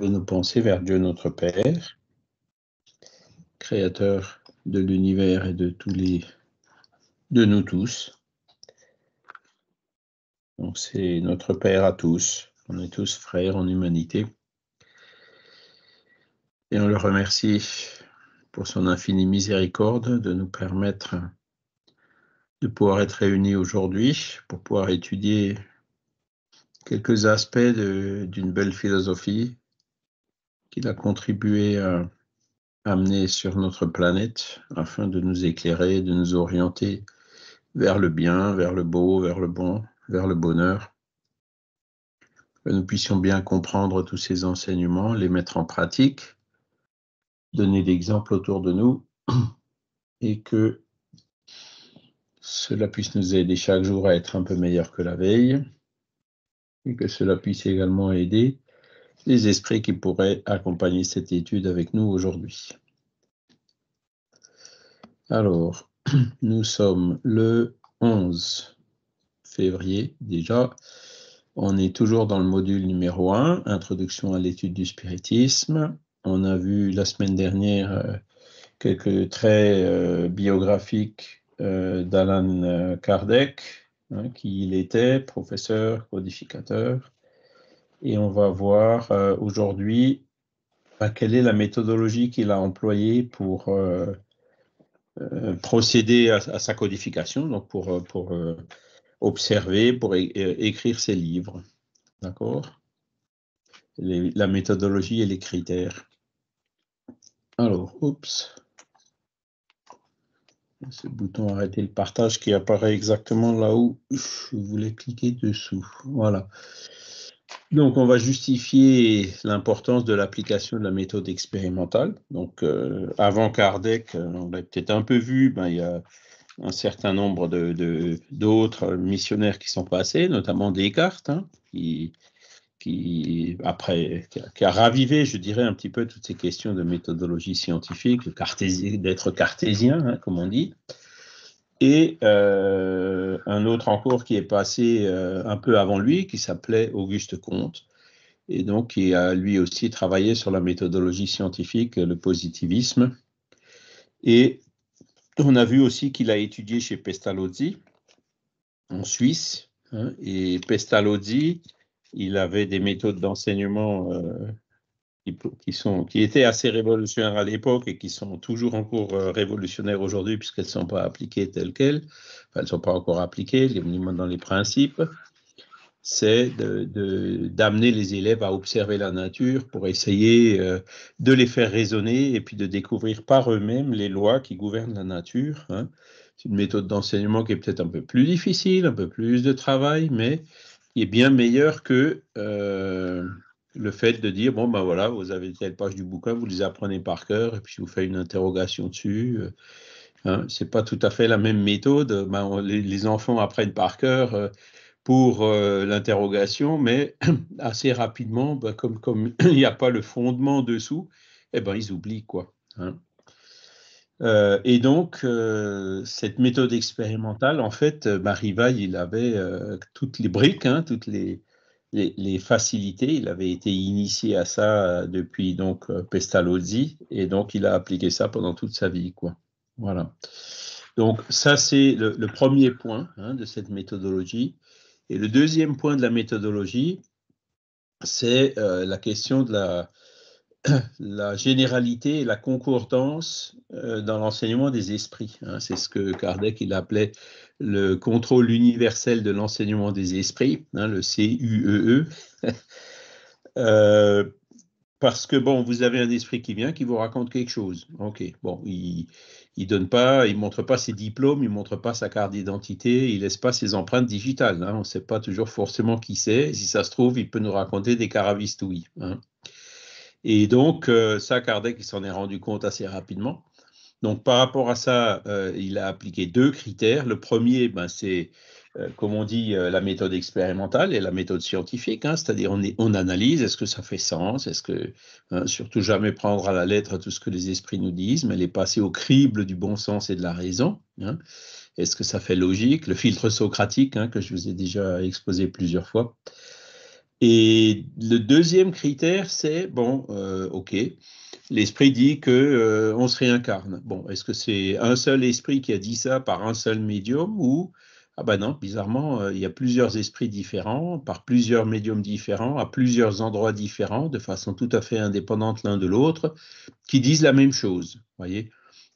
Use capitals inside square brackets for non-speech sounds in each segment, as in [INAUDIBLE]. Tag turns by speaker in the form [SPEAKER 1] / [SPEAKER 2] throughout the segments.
[SPEAKER 1] de nos pensées vers Dieu notre Père, créateur de l'univers et de tous les de nous tous. Donc c'est notre Père à tous. On est tous frères en humanité. Et on le remercie pour son infinie miséricorde de nous permettre de pouvoir être réunis aujourd'hui pour pouvoir étudier quelques aspects d'une belle philosophie qu'il a contribué à euh, amener sur notre planète afin de nous éclairer, de nous orienter vers le bien, vers le beau, vers le bon, vers le bonheur. Que nous puissions bien comprendre tous ces enseignements, les mettre en pratique, donner l'exemple autour de nous
[SPEAKER 2] [CLEARS THROAT]
[SPEAKER 1] et que cela puisse nous aider chaque jour à être un peu meilleur que la veille et que cela puisse également aider les esprits qui pourraient accompagner cette étude avec nous aujourd'hui. Alors, [CLEARS THROAT] nous sommes le 11 février déjà. On est toujours dans le module numéro 1, Introduction à l'étude du spiritisme. On a vu la semaine dernière euh, quelques traits euh, biographiques euh, d'Alan Kardec, hein, qui était, professeur, codificateur et on va voir euh, aujourd'hui bah, quelle est la méthodologie qu'il a employée pour euh, euh, procéder à, sa codification, donc pour, pour observer, pour écrire ses livres. D'accord La méthodologie et les critères. Alors, oups. Ce bouton arrêter le partage qui apparaît exactement là où je voulais cliquer dessous. Voilà. Donc, on va justifier l'importance de l'application de la méthode expérimentale. Donc, euh, avant Kardec, euh, on l'a peut-être un peu vu, ben, il y a un certain nombre d'autres de, missionnaires qui sont passés, notamment Descartes, hein, qui, qui, après, qui a, ravivé, je dirais, un petit peu toutes ces questions de méthodologie scientifique, d'être cartésien, cartésien hein, comme on dit et euh, un autre en cours qui est passé euh, un peu avant lui, qui s'appelait Auguste Comte, et donc qui a lui aussi travaillé sur la méthodologie scientifique, le positivisme. Et on a vu aussi qu'il a étudié chez Pestalozzi, en Suisse, hein. et Pestalozzi, il avait des méthodes d'enseignement euh, qui, sont, qui étaient assez révolutionnaires à l'époque et qui sont toujours encore euh, révolutionnaires aujourd'hui puisqu'elles ne sont pas appliquées telles quelles, enfin, elles ne sont pas encore appliquées, les dans les principes, c'est d'amener de, d'amener les élèves à observer la nature pour essayer euh, de les faire raisonner et puis de découvrir par eux-mêmes les lois qui gouvernent la nature. Hein. C'est une méthode d'enseignement qui est peut-être un peu plus difficile, un peu plus de travail, mais qui est bien meilleure que... Euh, le fait de dire bon ben voilà, vous avez telle page du bouquin, vous les apprenez par cœur et puis vous faites une interrogation dessus. Euh, hein. c'est pas tout à fait la même méthode. Ben, les, enfants apprennent par cœur euh, pour euh, l'interrogation, mais [CLEARS THROAT] assez rapidement, ben, comme comme [CLEARS THROAT] il n'y a pas le fondement dessous, eh ben ils oublient quoi. Hein. et donc, cette méthode expérimentale, en fait, Marivaille, il avait toutes les briques, hein, toutes les, les, facilités. Il avait été initié à ça euh, depuis donc euh, Pestalozzi et donc il a appliqué ça pendant toute sa vie. Quoi. Voilà. Donc ça c'est le, premier point hein, de cette méthodologie. Et le deuxième point de la méthodologie, c'est euh, la question de la, [COUGHS] la généralité et la concordance euh, dans l'enseignement des esprits. Hein. C'est ce que Kardec il appelait le contrôle universel de l'enseignement des esprits, hein, le CUEE. E. [LAUGHS] Euh, parce que bon, vous avez un esprit qui vient, qui vous raconte quelque chose. Ok, bon, il, ne donne pas, il montre pas ses diplômes, il montre pas sa carte d'identité, il laisse pas ses empreintes digitales. Hein. On ne sait pas toujours forcément qui c'est. Si ça se trouve, il peut nous raconter des caravistes, Hein. Et donc, ça, euh, Kardec, il s'en est rendu compte assez rapidement. Donc, par rapport à ça, euh, il a appliqué deux critères. Le premier, ben, c'est euh, comme on dit, la méthode expérimentale et la méthode scientifique, hein. c'est-à-dire on, analyse, est-ce que ça fait sens, est-ce que hein, surtout jamais prendre à la lettre tout ce que les esprits nous disent, mais les passer au crible du bon sens et de la raison. Hein. est-ce que ça fait logique Le filtre socratique que je vous ai déjà exposé plusieurs fois. Et le deuxième critère, c'est, bon, euh, ok, l'esprit dit que euh, on se réincarne. Bon, est-ce que c'est un seul esprit qui a dit ça par un seul médium ou ah ben non, bizarrement, euh, il y a plusieurs esprits différents, par plusieurs médiums différents, à plusieurs endroits différents, de façon tout à fait indépendante l'un de l'autre, qui disent la même chose. Voyez,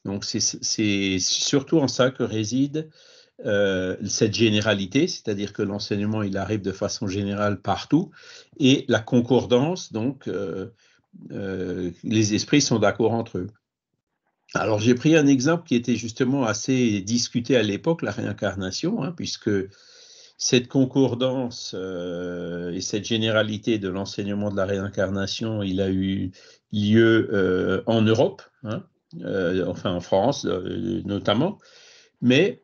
[SPEAKER 1] donc c'est surtout en ça que réside euh, cette généralité, c'est-à-dire que l'enseignement il arrive de façon générale partout, et la concordance, donc euh, euh, les esprits sont d'accord entre eux. Alors j'ai pris un exemple qui était justement assez discuté à l'époque, la réincarnation, hein, puisque cette concordance et cette généralité de l'enseignement de la réincarnation, il a eu lieu en Europe, hein, enfin en France notamment, mais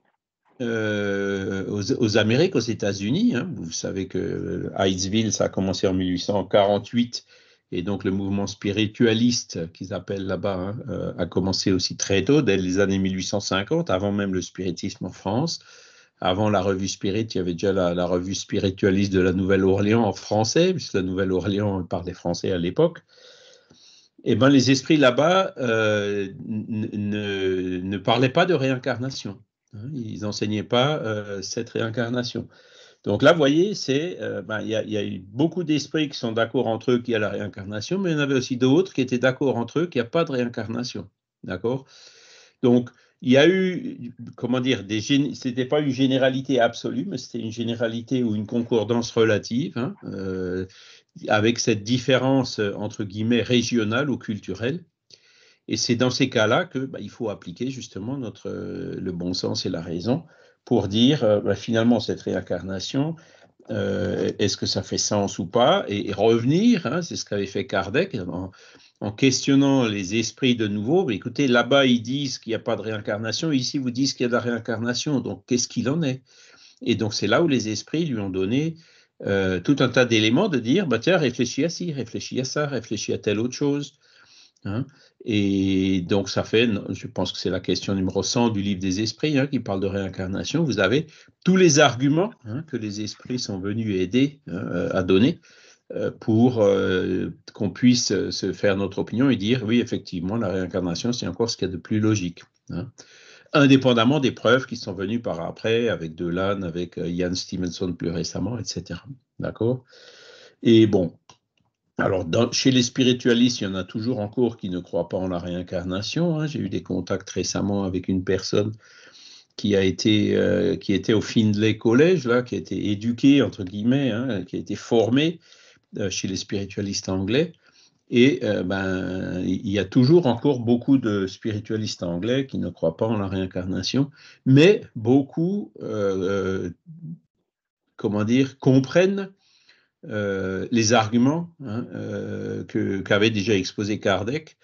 [SPEAKER 1] euh, aux, Amériques, aux États-Unis. Hein, vous savez que Heightsville, euh, ça a commencé en 1848, et donc le mouvement spiritualiste qu'ils appellent là-bas hein, euh, a commencé aussi très tôt, dès les années 1850, avant même le spiritisme en France. Avant la revue Spirit, il y avait déjà la, revue spiritualiste de la Nouvelle-Orléans en français, puisque la Nouvelle-Orléans parlait français à l'époque. et eh ben, les esprits là-bas ne parlaient pas de réincarnation. Hein, ils n'enseignaient pas euh, cette réincarnation. Donc là, vous voyez, euh, ben, il y, y, a eu beaucoup d'esprits qui sont d'accord entre eux qu'il y a la réincarnation, mais il y en avait aussi d'autres qui étaient d'accord entre eux qu'il n'y a pas de réincarnation. D'accord Donc, il y a eu, comment dire, ce n'était pas une généralité absolue, mais c'était une généralité ou une concordance relative, hein, euh, avec cette différence entre guillemets régionale ou culturelle. Et c'est dans ces cas-là que bah, il faut appliquer justement notre, euh, le bon sens et la raison pour dire euh, bah, finalement cette réincarnation, euh, est-ce que ça fait sens ou pas et, revenir, hein, c'est ce qu'avait fait Kardec en, questionnant les esprits de nouveau. écoutez, là-bas ils disent qu'il n'y a pas de réincarnation, ici vous disent qu'il y a de la réincarnation, donc qu'est-ce qu'il en est Et donc c'est là où les esprits lui ont donné tout un tas d'éléments de dire, bah, tiens, réfléchis à ci, réfléchis à ça, réfléchis à telle autre chose. Hein. Et donc, ça fait, je pense que c'est la question numéro 100 du livre des esprits hein, qui parle de réincarnation. Vous avez tous les arguments hein, que les esprits sont venus aider euh, à donner euh, pour euh, qu'on puisse se faire notre opinion et dire oui, effectivement, la réincarnation, c'est encore ce qu'il y a de plus logique. Indépendamment des preuves qui sont venues par après, avec Delane, avec Ian Stevenson plus récemment, etc. D'accord Et bon, alors, chez les spiritualistes, il y en a toujours encore qui ne croient pas en la réincarnation. Hein. J'ai eu des contacts récemment avec une personne qui euh, qui était au Findlay College là, qui a été éduquée entre guillemets, hein, qui a été formée euh, chez les spiritualistes anglais. Et euh, ben, il y a toujours encore beaucoup de spiritualistes anglais qui ne croient pas en la réincarnation, mais beaucoup, comment dire, comprennent euh, les arguments hein, euh, qu'avait déjà exposé Kardec.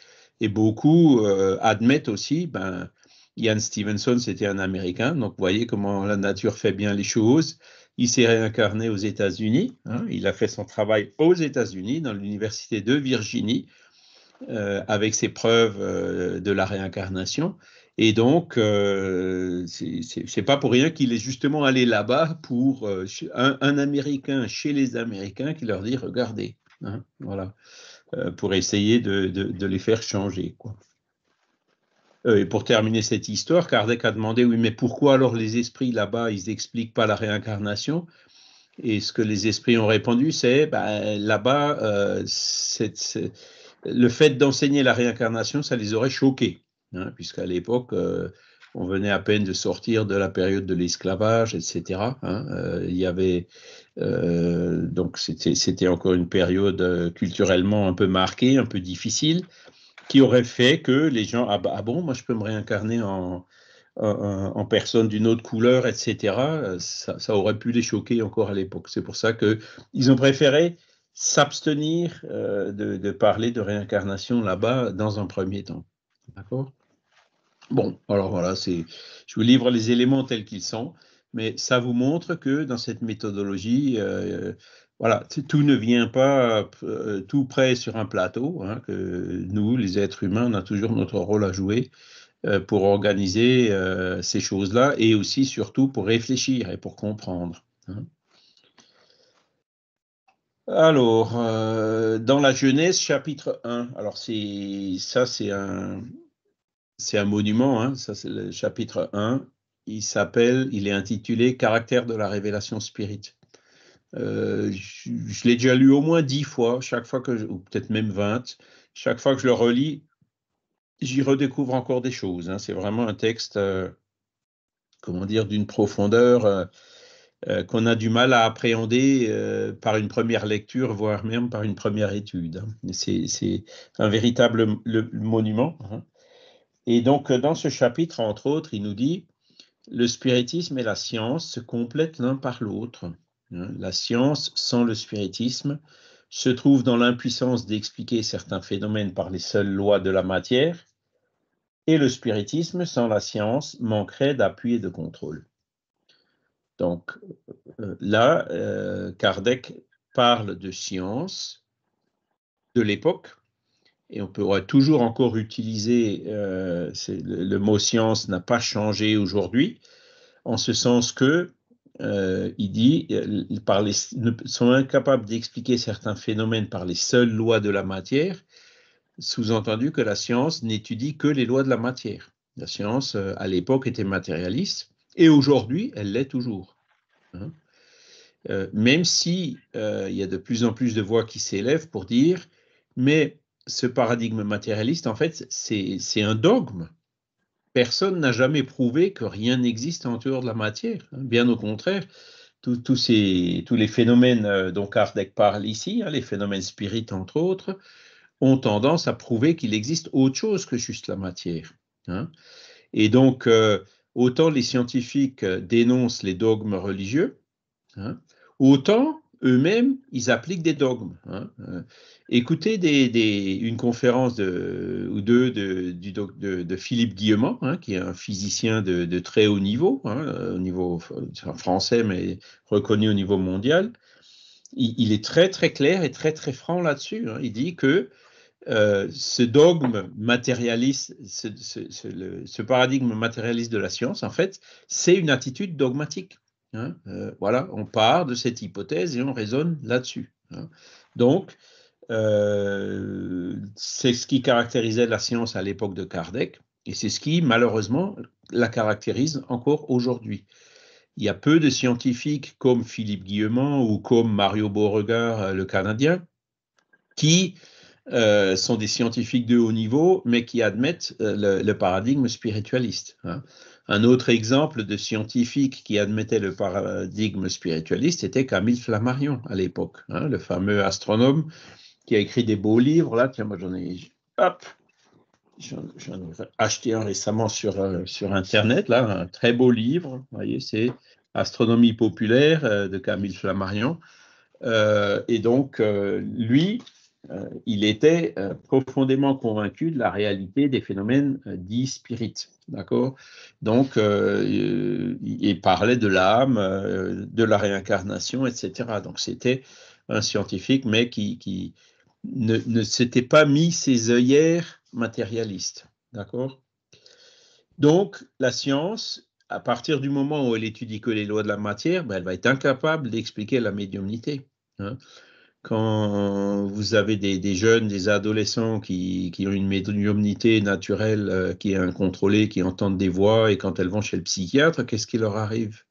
[SPEAKER 1] Et beaucoup euh, admettent aussi, ben, Ian Stevenson, c'était un Américain, donc vous voyez comment la nature fait bien les choses. Il s'est réincarné aux États-Unis, hein. il a fait son travail aux États-Unis, dans l'université de Virginie, avec ses preuves de la réincarnation. Et donc, euh, ce c'est pas pour rien qu'il est justement allé là-bas pour euh, un, Américain chez les Américains qui leur dit regardez, hein, voilà, euh, pour essayer de, les faire changer. et pour terminer cette histoire, Kardec a demandé oui, mais pourquoi alors les esprits là-bas, ils n'expliquent pas la réincarnation Et ce que les esprits ont répondu, c'est ben, là-bas, le fait d'enseigner la réincarnation, ça les aurait choqués. Hein, puisqu'à l'époque, euh, on venait à peine de sortir de la période de l'esclavage, etc. Hein, euh, il y avait euh, donc c'était encore une période culturellement un peu marquée, un peu difficile, qui aurait fait que les gens ah, bah, ah bon, moi je peux me réincarner en, en, personne d'une autre couleur, etc., ça, aurait pu les choquer encore à l'époque. C'est pour ça qu'ils ont préféré s'abstenir de, parler de réincarnation là-bas dans un premier temps. D'accord Bon, alors voilà, c'est, je vous livre les éléments tels qu'ils sont, mais ça vous montre que dans cette méthodologie, euh, voilà, tout ne vient pas euh, tout près sur un plateau, hein, que nous, les êtres humains, on a toujours notre rôle à jouer euh, pour organiser ces choses-là et aussi, surtout, pour réfléchir et pour comprendre. Hein. Alors, dans la Genèse, chapitre 1, alors c'est ça, c'est un, c'est un monument, hein, ça c'est le chapitre 1. Il s'appelle, il est intitulé Caractère de la révélation spirit ». Euh, je, l'ai déjà lu au moins dix fois, chaque fois que, ou peut-être même 20. Chaque fois que je le relis, j'y redécouvre encore des choses. Hein. C'est vraiment un texte, euh, comment dire, d'une profondeur euh, qu'on a du mal à appréhender par une première lecture, voire même par une première étude. Hein. C'est un véritable le, monument. Et donc, euh, dans ce chapitre, entre autres, il nous dit, le spiritisme et la science se complètent l'un par l'autre. Hein. La science, sans le spiritisme, se trouve dans l'impuissance d'expliquer certains phénomènes par les seules lois de la matière, et le spiritisme, sans la science, manquerait d'appui et de contrôle. Donc euh, là, euh, Kardec parle de science de l'époque, et on pourrait toujours encore utiliser, euh, le, mot science n'a pas changé aujourd'hui, en ce sens que euh, il dit, euh, par les, sont incapables d'expliquer certains phénomènes par les seules lois de la matière, sous-entendu que la science n'étudie que les lois de la matière. La science, à l'époque, était matérialiste, et aujourd'hui, elle l'est toujours. Hein. même si il y a de plus en plus de voix qui s'élèvent pour dire, mais ce paradigme matérialiste, en fait, c'est un dogme. Personne n'a jamais prouvé que rien n'existe en dehors de la matière. Hein. Bien au contraire, tous les phénomènes euh, dont Kardec parle ici, hein, les phénomènes spirites entre autres, ont tendance à prouver qu'il existe autre chose que juste la matière. Hein. Et donc, euh, autant les scientifiques euh, dénoncent les dogmes religieux, autant eux-mêmes, ils appliquent des dogmes. Hein. Euh, écoutez une conférence ou deux de, Philippe Guillemont, hein, qui est un physicien de, très haut niveau, hein, euh, au niveau français, mais reconnu au niveau mondial. Il, est très très clair et très très franc là-dessus. Il dit que euh, ce dogme matérialiste, ce paradigme matérialiste de la science, en fait, c'est une attitude dogmatique. Hein, euh, voilà, on part de cette hypothèse et on raisonne là-dessus. Hein. Donc, euh, c'est ce qui caractérisait la science à l'époque de Kardec, et c'est ce qui, malheureusement, la caractérise encore aujourd'hui. Il y a peu de scientifiques comme Philippe Guillemont ou comme Mario Beauregard, euh, le Canadien, qui sont des scientifiques de haut niveau, mais qui admettent le, paradigme spiritualiste. Hein. Un autre exemple de scientifique qui admettait le paradigme spiritualiste était Camille Flammarion à l'époque, hein, le fameux astronome qui a écrit des beaux livres. Là, tiens, moi j'en ai, acheté un récemment sur, euh, sur Internet, là, un très beau livre. Vous voyez, c'est Astronomie populaire euh, de Camille Flammarion. Euh, et donc, lui, euh, il était euh, profondément convaincu de la réalité des phénomènes euh, dits spirites. D'accord Donc, il parlait de l'âme, de la réincarnation, etc. Donc, c'était un scientifique, mais qui, ne, s'était pas mis ses œillères matérialistes. D'accord Donc, la science, à partir du moment où elle étudie que les lois de la matière, ben, elle va être incapable d'expliquer la médiumnité. Hein quand vous avez des, jeunes, des adolescents qui, qui ont une médiumnité naturelle euh, qui est incontrôlée, qui entendent des voix, et quand elles vont chez le psychiatre, qu'est-ce qui leur arrive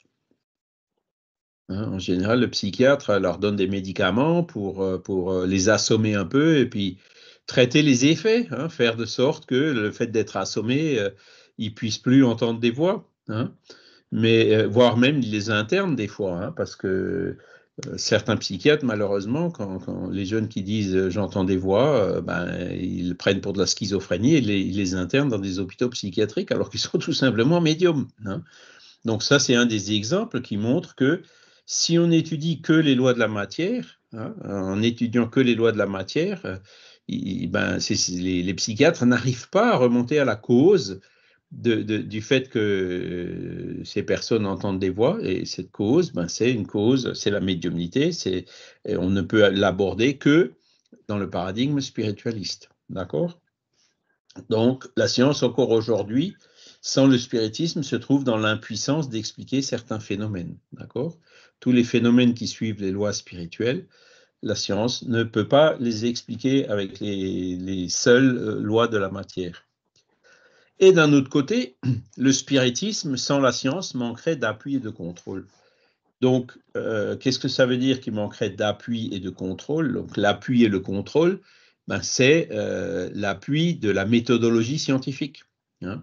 [SPEAKER 1] hein, En général, le psychiatre leur donne des médicaments pour, euh, pour euh, les assommer un peu et puis traiter les effets, hein, faire de sorte que le fait d'être assommé, ils ils puissent plus entendre des voix. Hein. mais voire même les internes des fois, parce que euh, certains psychiatres, malheureusement, quand, les jeunes qui disent euh, j'entends des voix, euh, ben, ils prennent pour de la schizophrénie et les, ils les internent dans des hôpitaux psychiatriques alors qu'ils sont [LAUGHS] tout simplement médiums. Hein. Donc ça, c'est un des exemples qui montre que si on étudie que les lois de la matière, hein, en étudiant que les lois de la matière, ben, les, psychiatres n'arrivent pas à remonter à la cause du fait que euh, ces personnes entendent des voix et cette cause, ben c'est une cause, c'est la médiumnité, c'est on ne peut l'aborder que dans le paradigme spiritualiste, d'accord Donc la science encore aujourd'hui, sans le spiritisme, se trouve dans l'impuissance d'expliquer certains phénomènes, d'accord Tous les phénomènes qui suivent les lois spirituelles, la science ne peut pas les expliquer avec les seules euh, lois de la matière. Et d'un autre côté, [CLEARS THROAT] le spiritisme, sans la science, manquerait d'appui et de contrôle. Donc, euh, qu'est-ce que ça veut dire qu'il manquerait d'appui et de contrôle Donc, l'appui et le contrôle, ben, c'est euh, l'appui de la méthodologie scientifique. Hein.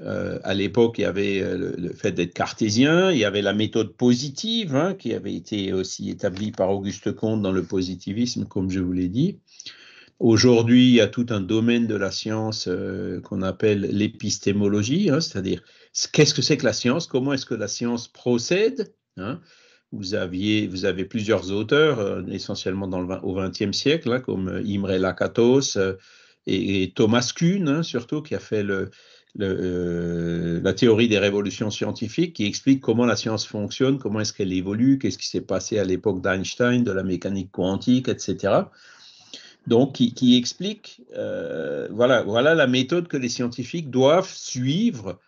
[SPEAKER 1] Euh, à l'époque, il y avait le, fait d'être cartésien, il y avait la méthode positive, hein, qui avait été aussi établie par Auguste Comte dans le positivisme, comme je vous l'ai dit. Aujourd'hui, il y a tout un domaine de la science euh, qu'on appelle l'épistémologie, hein, c'est-à-dire qu'est-ce que c'est que la science, comment est-ce que la science procède. Hein? Vous, aviez, vous avez plusieurs auteurs, euh, essentiellement dans le, au XXe siècle, hein, comme euh, Imre Lakatos et, Thomas Kuhn, surtout, qui a fait la théorie des révolutions scientifiques, qui explique comment la science fonctionne, comment est-ce qu'elle évolue, qu'est-ce qui s'est passé à l'époque d'Einstein, de la mécanique quantique, etc donc qui, explique, euh, voilà, voilà la méthode que les scientifiques doivent suivre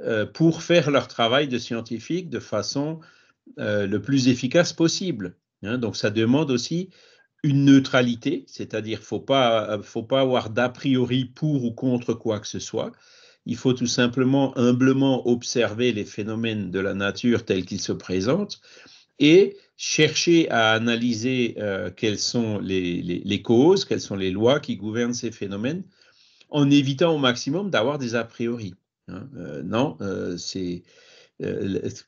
[SPEAKER 1] euh, pour faire leur travail de scientifique de façon euh, le plus efficace possible. Hein. donc ça demande aussi une neutralité, c'est-à-dire faut pas faut pas avoir d'a priori pour ou contre quoi que ce soit. Il faut tout simplement humblement observer les phénomènes de la nature tels qu'ils se présentent et chercher à analyser euh, quelles sont les, causes, quelles sont les lois qui gouvernent ces phénomènes, en évitant au maximum d'avoir des a priori. Hein. Euh, non, euh, c'est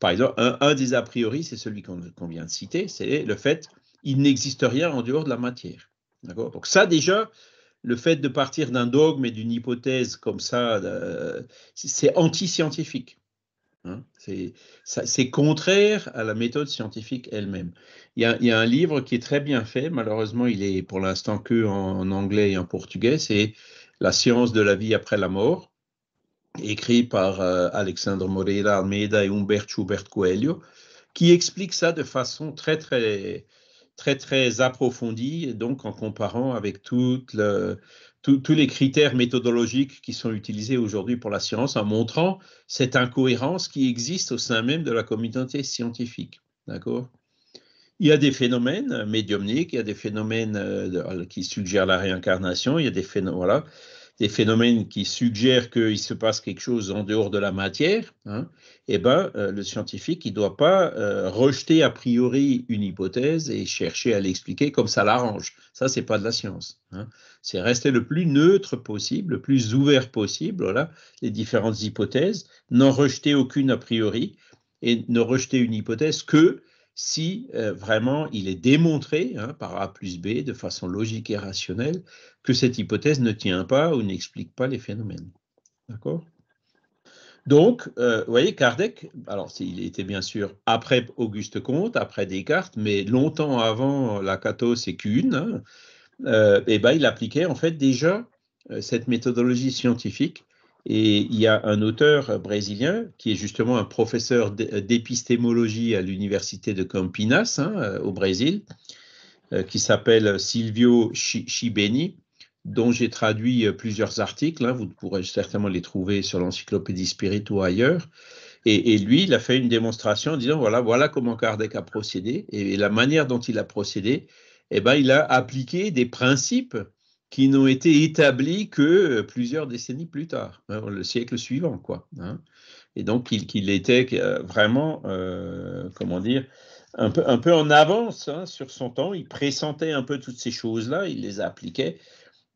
[SPEAKER 1] par exemple un, des a priori, c'est celui qu'on vient de citer, c'est le fait il n'existe rien en dehors de la matière. D'accord. Donc ça déjà, le fait de partir d'un dogme et d'une hypothèse comme ça, c'est anti-scientifique. Hein, c'est contraire à la méthode scientifique elle-même. Il, y a un livre qui est très bien fait, malheureusement il est pour l'instant que en, anglais et en portugais, c'est La science de la vie après la mort, écrit par euh, Alexandre Moreira Almeida et Humberto Hubert Coelho, qui explique ça de façon très très très très approfondie, donc en comparant avec toute la tous les critères méthodologiques qui sont utilisés aujourd'hui pour la science en montrant cette incohérence qui existe au sein même de la communauté scientifique. D'accord il y a des phénomènes médiumniques, il y a des phénomènes euh, qui suggèrent la réincarnation, il y a des phénomènes, voilà des phénomènes qui suggèrent qu'il se passe quelque chose en dehors de la matière, hein, eh ben, euh, le scientifique ne doit pas euh, rejeter a priori une hypothèse et chercher à l'expliquer comme ça l'arrange. Ça, ce n'est pas de la science. Hein. C'est rester le plus neutre possible, le plus ouvert possible, voilà, les différentes hypothèses, n'en rejeter aucune a priori et ne rejeter une hypothèse que si euh, vraiment il est démontré hein, par A plus B de façon logique et rationnelle que cette hypothèse ne tient pas ou n'explique pas les phénomènes. donc, euh, vous voyez, Kardec, alors il était bien sûr après Auguste Comte, après Descartes, mais longtemps avant la cathos et hein, euh, eh ben, il appliquait en fait déjà cette méthodologie scientifique et il y a un auteur euh, brésilien qui est justement un professeur euh, d'épistémologie à l'université de Campinas, hein, euh, au Brésil, qui s'appelle Silvio Chibeni, dont j'ai traduit plusieurs articles. Hein, vous pourrez certainement les trouver sur l'encyclopédie spirituelle ou ailleurs. Et, lui, il a fait une démonstration en disant voilà, voilà comment Kardec a procédé. Et, la manière dont il a procédé, eh ben, il a appliqué des principes qui n'ont été établis que euh, plusieurs décennies plus tard, hein, le siècle suivant, quoi. Hein. Et donc, qu'il était euh, vraiment, euh, comment dire, un peu, un peu en avance hein, sur son temps. Il pressentait un peu toutes ces choses-là, il les appliquait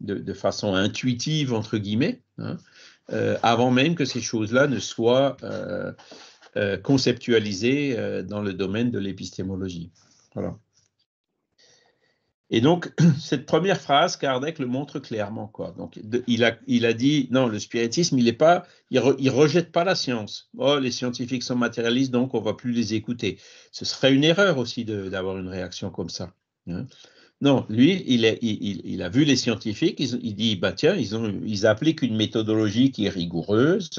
[SPEAKER 1] de, façon intuitive, entre guillemets, avant même que ces choses-là ne soient conceptualisées dans le domaine de l'épistémologie. Voilà. Et donc, [CLEARS THROAT] cette première phrase, Kardec le montre clairement. Quoi. Donc, il, a, il a dit, non, le spiritisme, il est pas, il, rejette pas la science. Oh, les scientifiques sont matérialistes, donc on va plus les écouter. Ce serait une erreur aussi d'avoir une réaction comme ça. Hein. Non, lui, il, est, il, a vu les scientifiques, il, dit, bah tiens, ils, ont, ils appliquent une méthodologie qui est rigoureuse,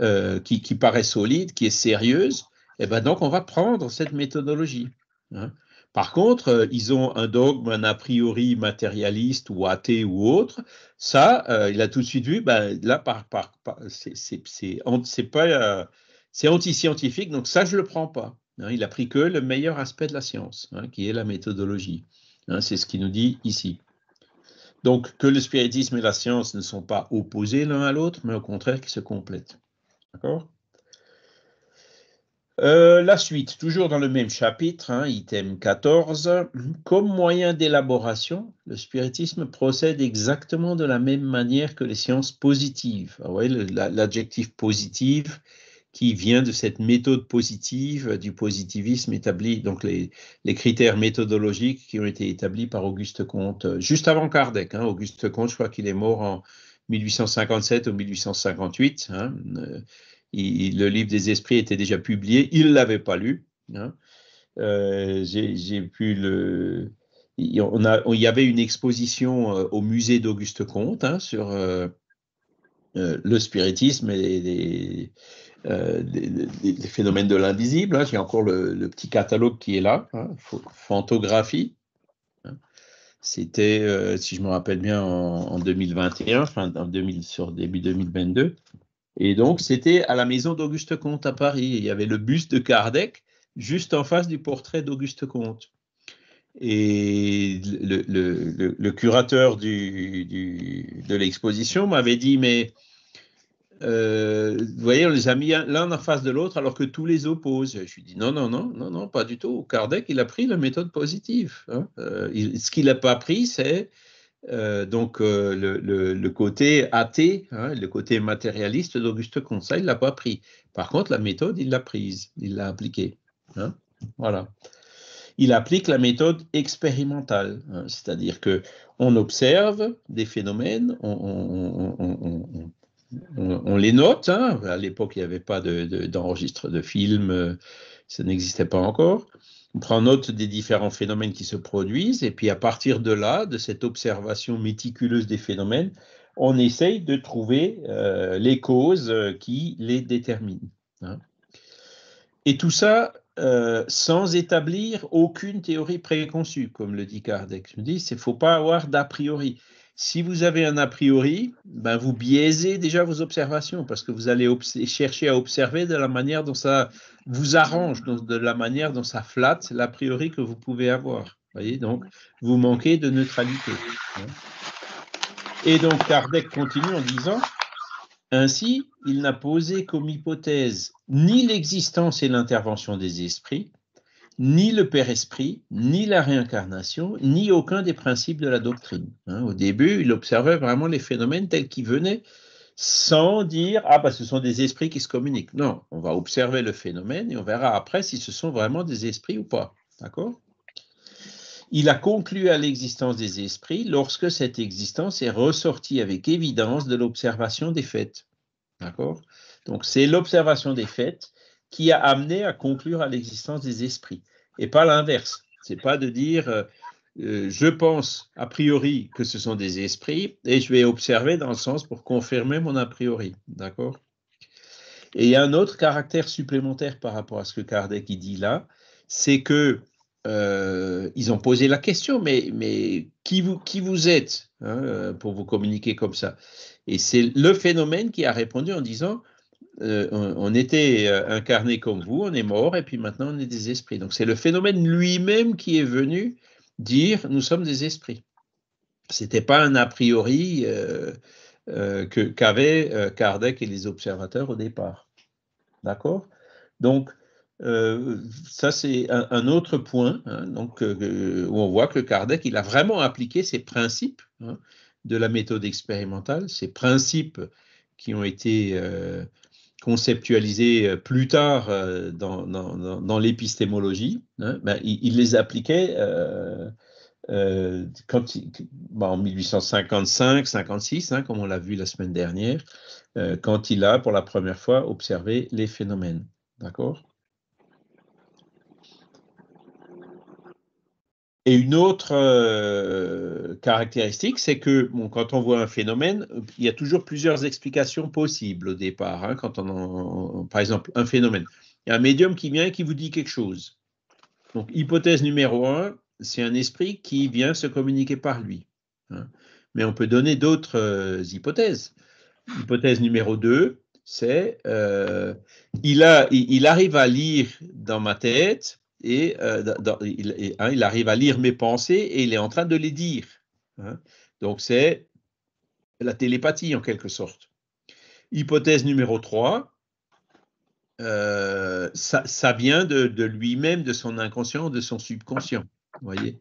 [SPEAKER 1] euh, qui, qui, paraît solide, qui est sérieuse, et eh ben donc on va prendre cette méthodologie. Hein. Par contre, euh, ils ont un dogme, un a priori matérialiste ou athée ou autre. Ça, euh, il a tout de suite vu, là, c'est anti-scientifique, donc ça, je ne le prends pas. Hein. il a pris que le meilleur aspect de la science, hein, qui est la méthodologie. Hein. c'est ce qu'il nous dit ici. Donc, que le spiritisme et la science ne sont pas opposés l'un à l'autre, mais au contraire, qu'ils se complètent. D'accord euh, la suite, toujours dans le même chapitre, hein, item 14, comme moyen d'élaboration, le spiritisme procède exactement de la même manière que les sciences positives. Vous voyez, L'adjectif positive qui vient de cette méthode positive du positivisme établi, donc les, critères méthodologiques qui ont été établis par Auguste Comte euh, juste avant Kardec. Hein. Auguste Comte, je crois qu'il est mort en 1857 ou 1858 le livre des esprits était déjà publié, il ne l'avait pas lu. Hein. Euh, j'ai pu le. On a, il y avait une exposition euh, au musée d'Auguste Comte hein, sur euh, le spiritisme et les, phénomènes de l'invisible. Hein. J'ai encore le, petit catalogue qui est là, hein. Fantographie. Hein. C'était, si je me rappelle bien, en, 2021, 2000, sur début 2022. Et donc, c'était à la maison d'Auguste Comte à Paris. Il y avait le buste de Kardec juste en face du portrait d'Auguste Comte. Et le, curateur du, de l'exposition m'avait dit, mais euh, vous voyez, on les a mis l'un en face de l'autre alors que tous les opposent. Je lui dis, non, non, non, non, non, pas du tout. Kardec, il a pris la méthode positive. Hein. Euh, ce qu'il n'a pas pris, c'est euh, donc euh, le, côté athée, hein, le côté matérialiste d'Auguste Comte, il l'a pas pris. Par contre, la méthode, il l'a prise, il l'a appliquée. Hein. voilà. Il applique la méthode expérimentale, hein, c'est-à-dire que on observe des phénomènes, on, les note. à l'époque, il n'y avait pas d'enregistre de, film de films ça n'existait pas encore. On prend note des différents phénomènes qui se produisent, et puis à partir de là, de cette observation méticuleuse des phénomènes, on essaye de trouver euh, les causes euh, qui les déterminent. Hein. Et tout ça euh, sans établir aucune théorie préconçue, comme le dit Kardec. il ne faut pas avoir d'a priori. Si vous avez un a priori, ben vous biaisez déjà vos observations parce que vous allez chercher à observer de la manière dont ça vous arrange, de la manière dont ça flatte l'a priori que vous pouvez avoir. Voyez, donc vous manquez de neutralité. Hein. Et donc Kardec continue en disant ainsi, il n'a posé comme hypothèse ni l'existence et l'intervention des esprits, ni le Père-Esprit, ni la réincarnation, ni aucun des principes de la doctrine. Hein. au début, il observait vraiment les phénomènes tels qu'ils venaient, sans dire ah bah ce sont des esprits qui se communiquent. Non, on va observer le phénomène et on verra après si ce sont vraiment des esprits ou pas. D'accord Il a conclu à l'existence des esprits lorsque cette existence est ressortie avec évidence de l'observation des faits. D'accord Donc c'est l'observation des faits qui a amené à conclure à l'existence des esprits, et pas l'inverse. C'est pas de dire euh, euh, je pense a priori que ce sont des esprits et je vais observer dans le sens pour confirmer mon a priori, d'accord Et il y a un autre caractère supplémentaire par rapport à ce que Kardec dit là, c'est que euh, ils ont posé la question, mais, mais qui, vous, qui vous êtes hein, pour vous communiquer comme ça Et c'est le phénomène qui a répondu en disant euh, on, était euh, incarné comme vous, on est mort, et puis maintenant on est des esprits. Donc c'est le phénomène lui-même qui est venu dire nous sommes des esprits. C'était pas un a priori euh, que qu'avaient Kardec et les observateurs au départ. D'accord Donc ça c'est un, autre point hein, donc, où on voit que Kardec il a vraiment appliqué ses principes hein, de la méthode expérimentale, ces principes qui ont été conceptualisés euh, plus tard euh, dans, l'épistémologie, hein, ben, il, les appliquait euh, ben, en 1855-56, hein, comme on l'a vu la semaine dernière, quand il a pour la première fois observé les phénomènes. D'accord Et une autre euh, caractéristique, c'est que quand on voit un phénomène, il y a toujours plusieurs explications possibles au départ. Hein, quand on, par exemple, un phénomène, il y a un médium qui vient et qui vous dit quelque chose. Donc, hypothèse numéro un, c'est un esprit qui vient se communiquer par lui. Hein. Mais on peut donner d'autres euh, hypothèses. Hypothèse numéro deux, c'est euh, il arrive à lire dans ma tête et, euh, hein, il, arrive à lire mes pensées et il est en train de les dire. Hein. Donc c'est la télépathie en quelque sorte. Hypothèse numéro 3, euh, ça, vient de, lui-même, de son inconscient, de son subconscient. Voyez.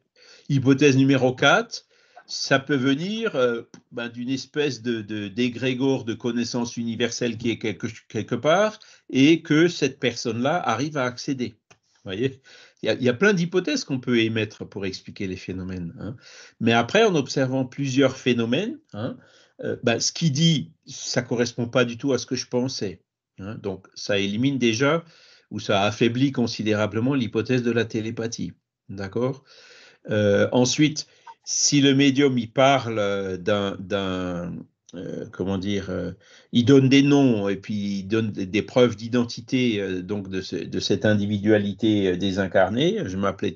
[SPEAKER 1] Hypothèse numéro 4, ça peut venir euh, ben, d'une espèce de, d'égrégore de, de connaissances universelles qui est quelque part et que cette personne-là arrive à accéder il, y a, plein d'hypothèses qu'on peut émettre pour expliquer les phénomènes. Hein. Mais après, en observant plusieurs phénomènes, hein, euh, bah, ce qui dit, ça ne correspond pas du tout à ce que je pensais. Hein. Donc, ça élimine déjà ou ça affaiblit considérablement l'hypothèse de la télépathie. D'accord euh, Ensuite, si le médium y parle euh, d'un euh, comment dire, euh, il donne des noms et puis il donne des, preuves d'identité euh, donc de, cette individualité désincarnée. Je m'appelais,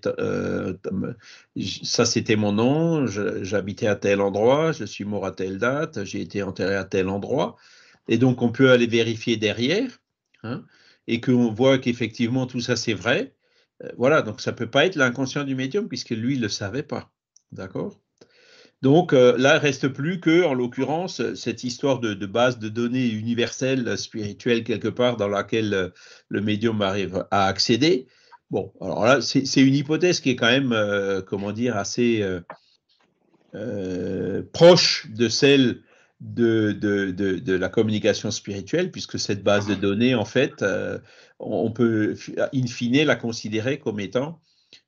[SPEAKER 1] ça c'était mon nom, j'habitais à tel endroit, je suis mort à telle date, j'ai été enterré à tel endroit. Et donc on peut aller vérifier derrière hein, et qu'on voit qu'effectivement tout ça c'est vrai. voilà, donc ça ne peut pas être l'inconscient du médium puisque lui il le savait pas. D'accord donc il euh, là, reste plus que, en l'occurrence, cette histoire de, base de données universelle, spirituelle, quelque part, dans laquelle euh, le médium arrive à accéder. Bon, alors là, c'est une hypothèse qui est quand même, euh, comment dire, assez proche de celle de, de, la communication spirituelle, puisque cette base de données, en fait, on peut, in fine, la considérer comme étant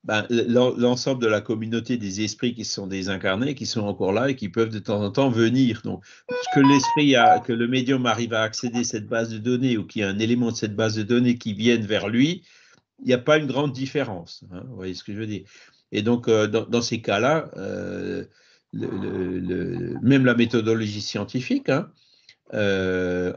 [SPEAKER 1] ben, l'ensemble de la communauté des esprits qui sont désincarnés, qui sont encore là et qui peuvent de temps en temps venir. Donc, ce que l'esprit, que le médium arrive à accéder à cette base de données ou qu'il y a un élément de cette base de données qui vienne vers lui, il n'y a pas une grande différence. Hein, vous voyez ce que je veux dire Et donc, euh, dans, ces cas-là, euh, même la méthodologie scientifique hein, euh,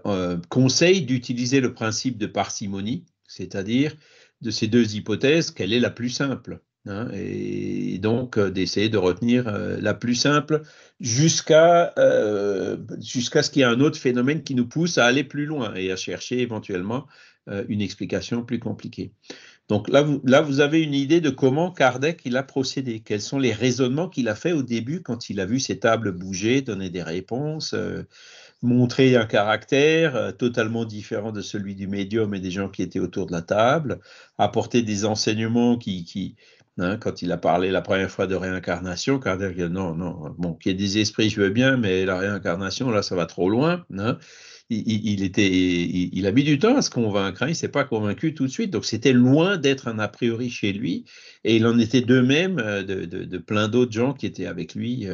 [SPEAKER 1] conseille d'utiliser le principe de parcimonie, c'est-à-dire de ces deux hypothèses, quelle est la plus simple hein, Et donc euh, d'essayer de retenir euh, la plus simple euh, jusqu'à ce qu'il y ait un autre phénomène qui nous pousse à aller plus loin et à chercher éventuellement une explication plus compliquée. Donc là vous, là, vous avez une idée de comment Kardec il a procédé, quels sont les raisonnements qu'il a fait au début quand il a vu ces tables bouger, donner des réponses, montrer un caractère euh, totalement différent de celui du médium et des gens qui étaient autour de la table, apporter des enseignements qui, hein, quand il a parlé la première fois de réincarnation, a dit non, non, bon, qu'il y ait des esprits, je veux bien, mais la réincarnation, là, ça va trop loin. Hein. Il, était, il, a mis du temps à se convaincre, hein. il ne s'est pas convaincu tout de suite, donc c'était loin d'être un a priori chez lui, et il en était de même euh, de, plein d'autres gens qui étaient avec lui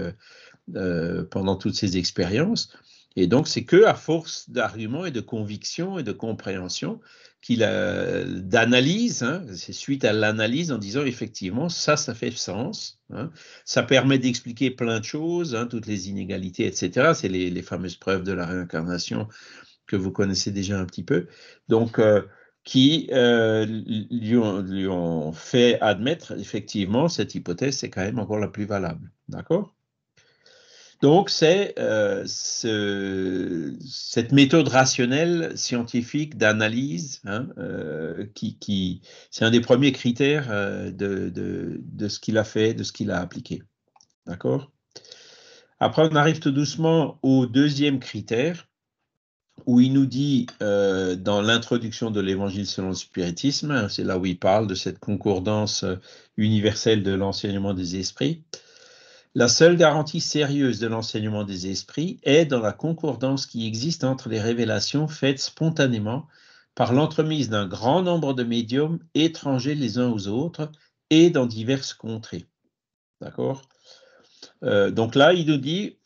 [SPEAKER 1] euh, pendant toutes ces expériences. Et donc, c'est que à force d'arguments et de convictions et de compréhension qu'il d'analyse, hein, c'est suite à l'analyse en disant effectivement ça, ça fait sens, hein. ça permet d'expliquer plein de choses, hein, toutes les inégalités, etc. C'est les, les, fameuses preuves de la réincarnation que vous connaissez déjà un petit peu. Donc, euh, qui euh, lui ont fait admettre effectivement cette hypothèse, c'est quand même encore la plus valable. D'accord donc, c'est euh, cette méthode rationnelle scientifique d'analyse hein, euh, qui, c'est un des premiers critères euh, de, ce qu'il a fait, de ce qu'il a appliqué. D'accord Après, on arrive tout doucement au deuxième critère où il nous dit dans l'introduction de l'évangile selon le spiritisme, hein, c'est là où il parle de cette concordance universelle de l'enseignement des esprits, la seule garantie sérieuse de l'enseignement des esprits est dans la concordance qui existe entre les révélations faites spontanément par l'entremise d'un grand nombre de médiums étrangers les uns aux autres et dans diverses contrées. D'accord euh, Donc là, il nous dit,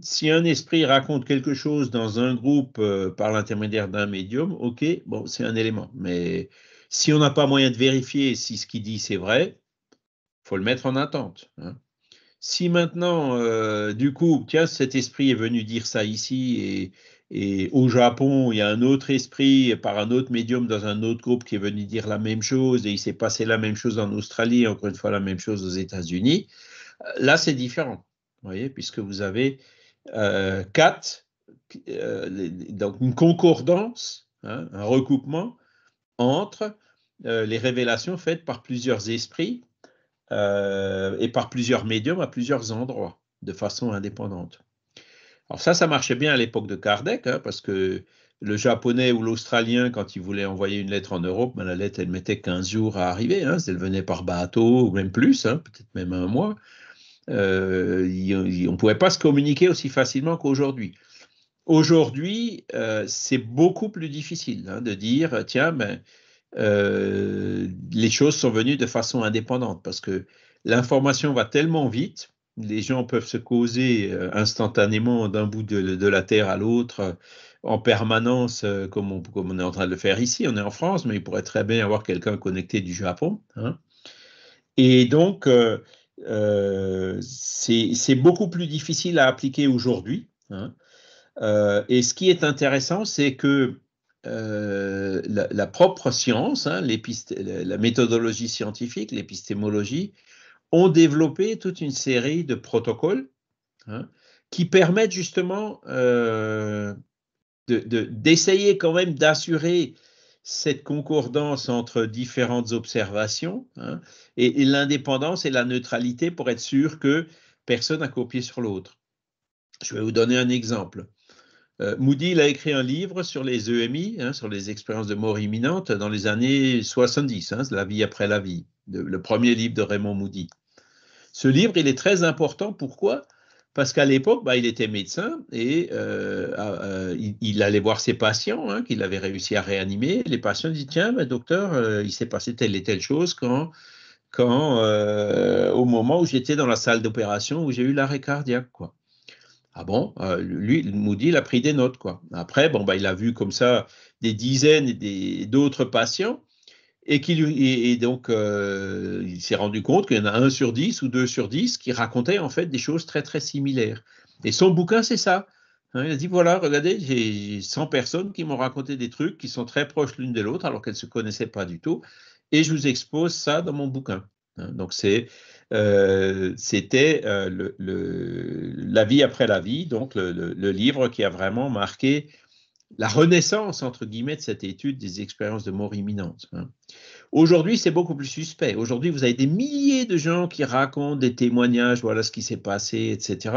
[SPEAKER 1] si un esprit raconte quelque chose dans un groupe euh, par l'intermédiaire d'un médium, ok, bon, c'est un élément. Mais si on n'a pas moyen de vérifier si ce qu'il dit c'est vrai, faut le mettre en attente. Hein. Si maintenant, euh, du coup, tiens, cet esprit est venu dire ça ici et, au Japon, il y a un autre esprit par un autre médium dans un autre groupe qui est venu dire la même chose et il s'est passé la même chose en Australie, encore une fois la même chose aux États-Unis, euh, là c'est différent, vous voyez, puisque vous avez euh, quatre, donc une concordance, hein, un recoupement entre les révélations faites par plusieurs esprits euh, et par plusieurs médiums à plusieurs endroits de façon indépendante. Alors ça, ça marchait bien à l'époque de Kardec, hein, parce que le japonais ou l'australien, quand il voulait envoyer une lettre en Europe, ben, la lettre, elle mettait 15 jours à arriver. Hein, elle venait par bateau ou même plus, hein, peut-être même un mois. Euh, on ne pouvait pas se communiquer aussi facilement qu'aujourd'hui. Aujourd'hui, euh, c'est beaucoup plus difficile de dire, tiens, ben, euh, les choses sont venues de façon indépendante parce que l'information va tellement vite, les gens peuvent se causer euh, instantanément d'un bout de, la terre à l'autre en permanence, euh, comme on, est en train de le faire ici. On est en France, mais il pourrait très bien avoir quelqu'un connecté du Japon. Hein. Et donc, c'est beaucoup plus difficile à appliquer aujourd'hui. Hein. et ce qui est intéressant, c'est que euh, la, propre science, hein, la méthodologie scientifique, l'épistémologie, ont développé toute une série de protocoles hein, qui permettent justement euh, d'essayer quand même d'assurer cette concordance entre différentes observations hein, et l'indépendance et la neutralité pour être sûr que personne n'a copié sur l'autre. Je vais vous donner un exemple. Euh, Moody, il a écrit un livre sur les EMI, hein, sur les expériences de mort imminente, dans les années 70, hein, La vie après la vie, le premier livre de Raymond Moody. Ce livre, il est très important. Pourquoi Parce qu'à l'époque, bah, il était médecin et euh, euh, il, allait voir ses patients hein, qu'il avait réussi à réanimer. Les patients disent Tiens, bah, docteur, il s'est passé telle et telle chose quand quand au moment où j'étais dans la salle d'opération où j'ai eu l'arrêt cardiaque quoi. Ah bon euh, Lui, Moody, il a pris des notes, quoi. Après, bon, bah, il a vu comme ça des dizaines d'autres patients. Et, et, donc, euh, il s'est rendu compte qu'il y en a un sur dix ou deux sur dix qui racontaient en fait des choses très très similaires. Et son bouquin, c'est ça. Hein. il a dit voilà, regardez, j'ai 100 personnes qui m'ont raconté des trucs qui sont très proches l'une de l'autre alors qu'elles ne se connaissaient pas du tout. Et je vous expose ça dans mon bouquin. Hein. donc, c'est euh, c'était euh, La vie après la vie, donc le, livre qui a vraiment marqué la renaissance, entre guillemets, de cette étude des expériences de mort imminente. Hein. Aujourd'hui, c'est beaucoup plus suspect. Aujourd'hui, vous avez des milliers de gens qui racontent des témoignages, voilà ce qui s'est passé, etc.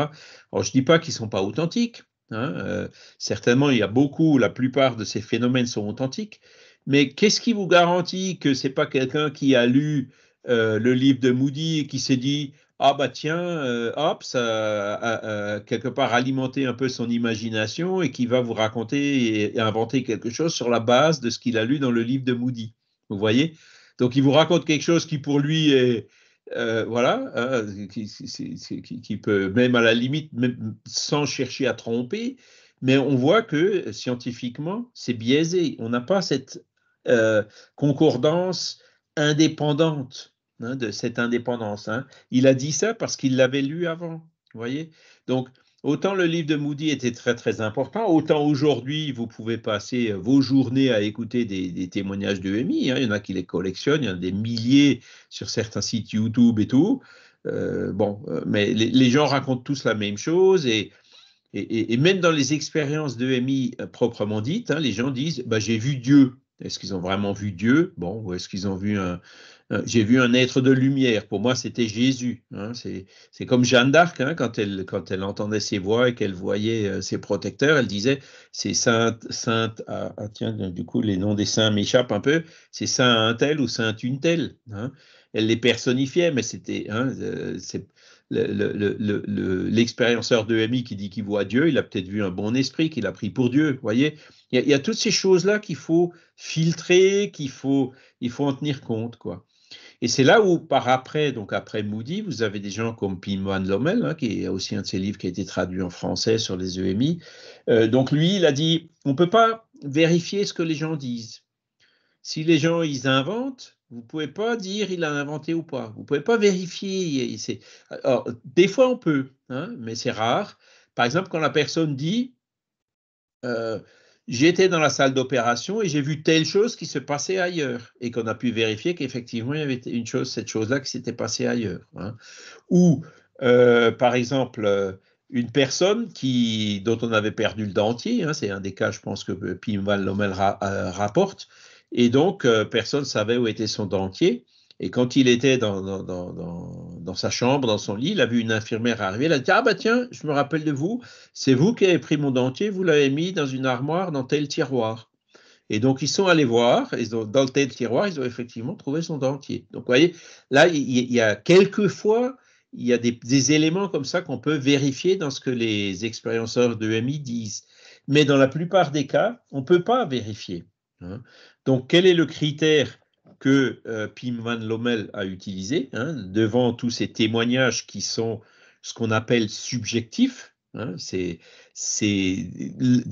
[SPEAKER 1] Alors, je ne dis pas qu'ils ne sont pas authentiques. Hein, euh, certainement, il y a beaucoup, la plupart de ces phénomènes sont authentiques. Mais qu'est-ce qui vous garantit que ce n'est pas quelqu'un qui a lu euh, le livre de Moody qui s'est dit ah bah tiens, euh, hop, ça a, quelque part alimenté un peu son imagination et qui va vous raconter et, inventer quelque chose sur la base de ce qu'il a lu dans le livre de Moody. Vous voyez Donc il vous raconte quelque chose qui pour lui est euh, voilà, hein, qui, peut même à la limite, sans chercher à tromper, mais on voit que scientifiquement, c'est biaisé. On n'a pas cette concordance indépendante Hein, de cette indépendance. Hein. Il a dit ça parce qu'il l'avait lu avant, vous voyez Donc, autant le livre de Moody était très très important, autant aujourd'hui, vous pouvez passer euh, vos journées à écouter des, témoignages de EMI. Hein. Il y en a qui les collectionnent, il y en a des milliers sur certains sites YouTube et tout. Euh, bon, euh, mais les, gens racontent tous la même chose et même dans les expériences d'EMI proprement dites, les gens disent bah, J'ai vu Dieu. Est-ce qu'ils ont vraiment vu Dieu Bon, ou est-ce qu'ils ont vu un, J'ai vu un être de lumière. Pour moi, c'était Jésus. Hein. C'est comme Jeanne d'Arc, hein. quand, elle, quand elle entendait ses voix et qu'elle voyait euh, ses protecteurs, elle disait c'est sainte, sainte. Ah, ah tiens, euh, du coup, les noms des saints m'échappent un peu. C'est saint un tel ou saint une telle. Hein. Elle les personnifiait, mais c'était. Euh, l'expérienceur le, de qui dit qu'il voit Dieu, il a peut-être vu un bon esprit qu'il a pris pour Dieu. voyez, il y, a, toutes ces choses-là qu'il faut filtrer, qu'il faut, il faut en tenir compte. quoi. Et c'est là où, par après, donc après Moody, vous avez des gens comme Pim Van Lommel, hein, qui a aussi un de ses livres qui a été traduit en français sur les EMI. Euh, donc lui, il a dit, on ne peut pas vérifier ce que les gens disent. Si les gens, ils inventent, vous ne pouvez pas dire il a inventé ou pas. Vous ne pouvez pas vérifier. Alors, des fois, on peut, hein, mais c'est rare. Par exemple, quand la personne dit euh, j'étais dans la salle d'opération et j'ai vu telle chose qui se passait ailleurs et qu'on a pu vérifier qu'effectivement il y avait une chose, cette chose-là qui s'était passée ailleurs. Hein. Ou euh, par exemple euh, une personne qui dont on avait perdu le dentier, hein, c'est un des cas je pense que pimbal Lomel rapporte, et donc, euh, personne ne savait où était son dentier. Et quand il était dans, dans, sa chambre, dans son lit, il a vu une infirmière arriver. Elle a dit Ah, bah tiens, je me rappelle de vous. C'est vous qui avez pris mon dentier, vous l'avez mis dans une armoire, dans tel tiroir. Et donc, ils sont allés voir. Ils ont, dans tel tiroir, ils ont effectivement trouvé son dentier. Donc, vous voyez, là, il, y a quelquefois, il y a des, éléments comme ça qu'on peut vérifier dans ce que les expérienceurs de MI disent. Mais dans la plupart des cas, on ne peut pas vérifier. Hein. Donc, quel est le critère que euh, Pim Van Lommel a utilisé hein, devant tous ces témoignages qui sont ce qu'on appelle subjectifs hein, c'est, c'est,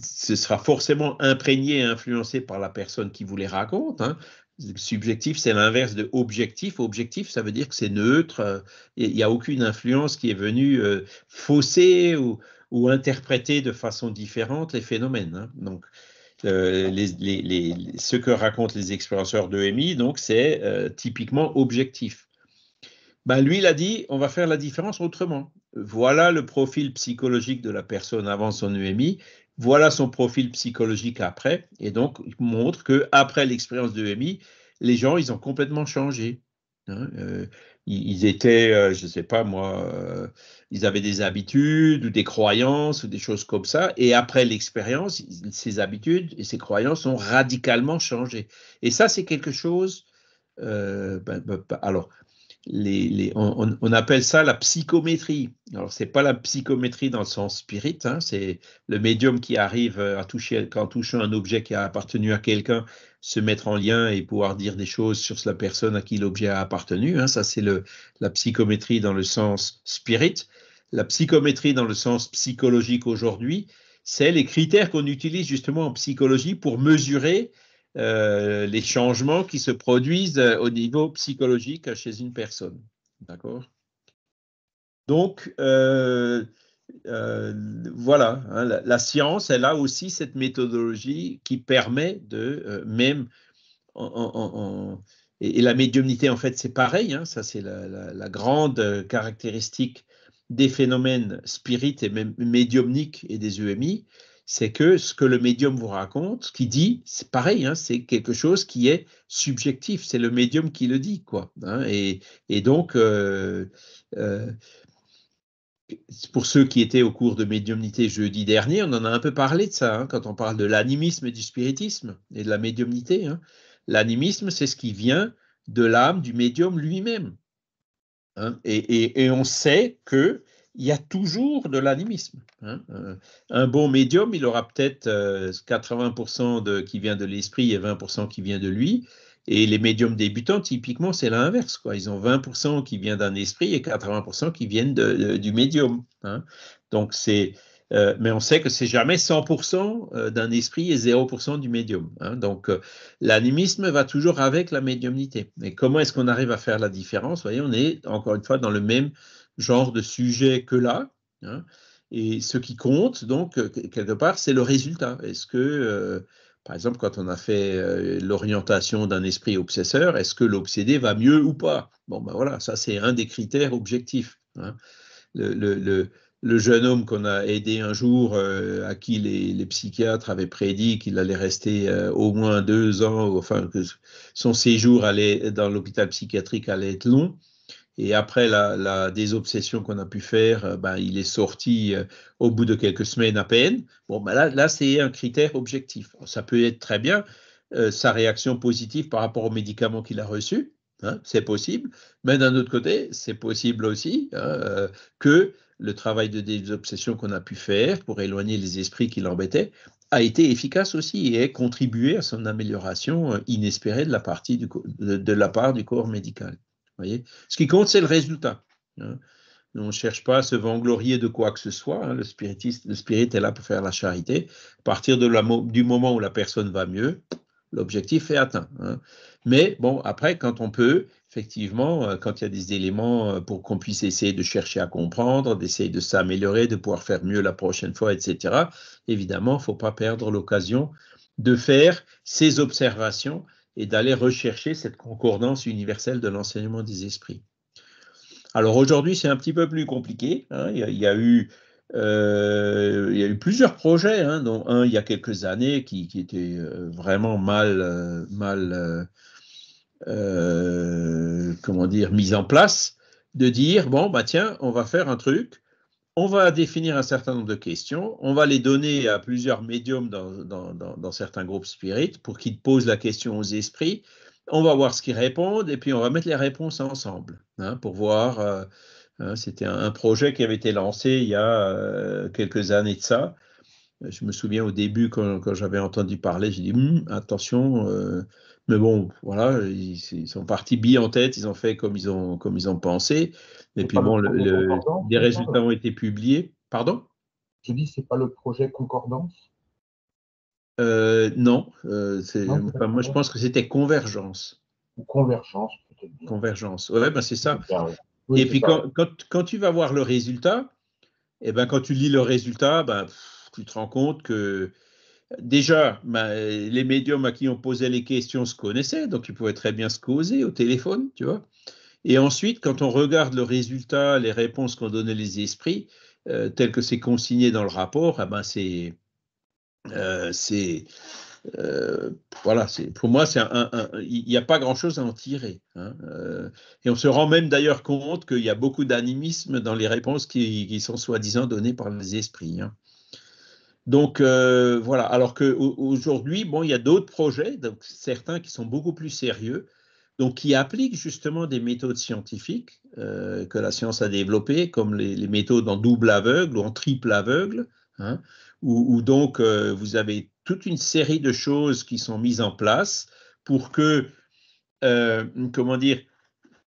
[SPEAKER 1] ce sera forcément imprégné et influencé par la personne qui vous les raconte. Hein. Subjectif, c'est l'inverse de objectif. Objectif, ça veut dire que c'est neutre. Euh, il n'y a aucune influence qui est venue euh, fausser ou, ou, interpréter de façon différente les phénomènes. Donc, euh, ce que racontent les expérienceurs d'EMI, donc c'est euh, typiquement objectif. Ben, lui, il a dit, on va faire la différence autrement. Voilà le profil psychologique de la personne avant son EMI, voilà son profil psychologique après, et donc il montre que après l'expérience d'EMI, les gens, ils ont complètement changé. Hein, euh, ils étaient, euh, je ne sais pas moi, euh, ils avaient des habitudes ou des croyances ou des choses comme ça. Et après l'expérience, ces habitudes et ces croyances ont radicalement changé. Et ça, c'est quelque chose. Euh, ben, ben, ben, alors, on, appelle ça la psychométrie. Alors, ce n'est pas la psychométrie dans le sens spirit, hein, c'est le médium qui arrive euh, à toucher, quand touchant un objet qui a appartenu à quelqu'un, se mettre en lien et pouvoir dire des choses sur la personne à qui l'objet a appartenu. Hein. ça, c'est la psychométrie dans le sens spirit. La psychométrie dans le sens psychologique aujourd'hui, c'est les critères qu'on utilise justement en psychologie pour mesurer euh, les changements qui se produisent euh, au niveau psychologique chez une personne. D'accord Donc, euh, voilà, hein, la, science, elle a aussi cette méthodologie qui permet de, même et, la médiumnité, en fait, c'est pareil. Hein, ça, c'est la, grande caractéristique des phénomènes spirites et médiumniques et des EMI c'est que ce que le médium vous raconte, ce qu'il dit, c'est pareil, hein, c'est quelque chose qui est subjectif, c'est le médium qui le dit, quoi. Hein, et, donc, euh, euh, pour ceux qui étaient au cours de médiumnité jeudi dernier, on en a un peu parlé de ça, hein, quand on parle de l'animisme et du spiritisme et de la médiumnité. L'animisme, c'est ce qui vient de l'âme du médium lui-même. et, on sait que il y a toujours de l'animisme. Hein, euh. Un bon médium, il aura peut-être 80% euh, qui vient de l'esprit et 20% qui vient de lui. Et les médiums débutants, typiquement, c'est l'inverse. Quoi. Ils ont 20% qui vient d'un esprit et 80% qui viennent du médium. Hein. Donc c'est, euh, mais on sait que c'est jamais 100% d'un esprit et 0% du médium. Hein. Donc l'animisme va toujours avec la médiumnité. Mais comment est-ce qu'on arrive à faire la différence Vous voyez, on est encore une fois dans le même genre de sujet que là. Hein. et ce qui compte, donc, euh, quelque part, c'est le résultat. Est-ce que, euh, par exemple, quand on a fait euh, l'orientation d'un esprit obsesseur, est-ce que l'obsédé va mieux ou pas Bon, ben voilà, ça, c'est un des critères objectifs. Hein. Le, jeune homme qu'on a aidé un jour, à qui les, psychiatres avaient prédit qu'il allait rester au moins deux ans, enfin, que son séjour allait, dans l'hôpital psychiatrique allait être long, et après la, désobsession qu'on a pu faire, euh, bah, il est sorti euh, au bout de quelques semaines à peine. Bon, bah, là, c'est un critère objectif. Ça peut être très bien euh, sa réaction positive par rapport aux médicaments qu'il a reçus, hein, c'est possible. Mais d'un autre côté, c'est possible aussi hein, que le travail de désobsession qu'on a pu faire pour éloigner les esprits qui l'embêtaient a été efficace aussi et a contribué à son amélioration inespérée de la, partie de la part du corps médical. Ce qui compte, c'est le résultat. Hein. On ne cherche pas à se vanglorier de quoi que ce soit. Hein. Le, spiritiste, le spirit est là pour faire la charité. À partir du moment où la personne va mieux, l'objectif est atteint. Hein. Mais bon, après, quand on peut, effectivement, euh, quand il y a des éléments euh, pour qu'on puisse essayer de chercher à comprendre, d'essayer de s'améliorer, de pouvoir faire mieux la prochaine fois, etc., évidemment, il ne faut pas perdre l'occasion de faire ces observations et d'aller rechercher cette concordance universelle de l'enseignement des esprits. Alors aujourd'hui, c'est un petit peu plus compliqué. Hein. Euh, il, y a, eu, plusieurs projets, hein, dont un il y a quelques années qui, était euh, vraiment mal, euh, mal comment dire, mis en place, de dire bon, bah tiens, on va faire un truc on va définir un certain nombre de questions, on va les donner à plusieurs médiums dans, certains groupes spirites pour qu'ils posent la question aux esprits, on va voir ce qu'ils répondent et puis on va mettre les réponses ensemble hein, pour voir. Euh, hein, c'était un, projet qui avait été lancé il y a euh, quelques années de ça. Je me souviens au début, quand, j'avais entendu parler, j'ai dit hum, attention, euh, mais bon, voilà, ils, sont partis billes en tête, ils ont fait comme ils ont, comme ils ont pensé. Et puis bon, les résultats ont été publiés. Pardon Tu dis, ce n'est pas le projet Concordance euh, Non, euh, moi je pense que c'était Convergence. Convergence, peut-être. Convergence, ouais, ben, c'est ça. Et puis quand, tu vas voir le résultat, et eh ben quand tu lis le résultat, bah, tu te rends compte que déjà, les médiums à qui on posait les questions se connaissaient, donc ils pouvaient très bien se causer au téléphone, tu vois. Et ensuite, quand on regarde le résultat, les réponses qu'ont données les esprits, euh, telles que c'est consigné dans le rapport, ah ben, c'est. Euh, euh, voilà, pour moi, il n'y a pas grand-chose à en tirer. Hein, et on se rend même d'ailleurs compte qu'il y a beaucoup d'animisme dans les réponses qui, sont soi-disant données par les esprits. Hein. Donc euh, voilà, alors qu'aujourd'hui, bon, il y a d'autres projets, donc certains qui sont beaucoup plus sérieux, donc qui appliquent justement des méthodes scientifiques euh, que la science a développées, comme les, méthodes en double aveugle ou en triple aveugle, hein, où, donc euh, vous avez toute une série de choses qui sont mises en place pour que, comment dire,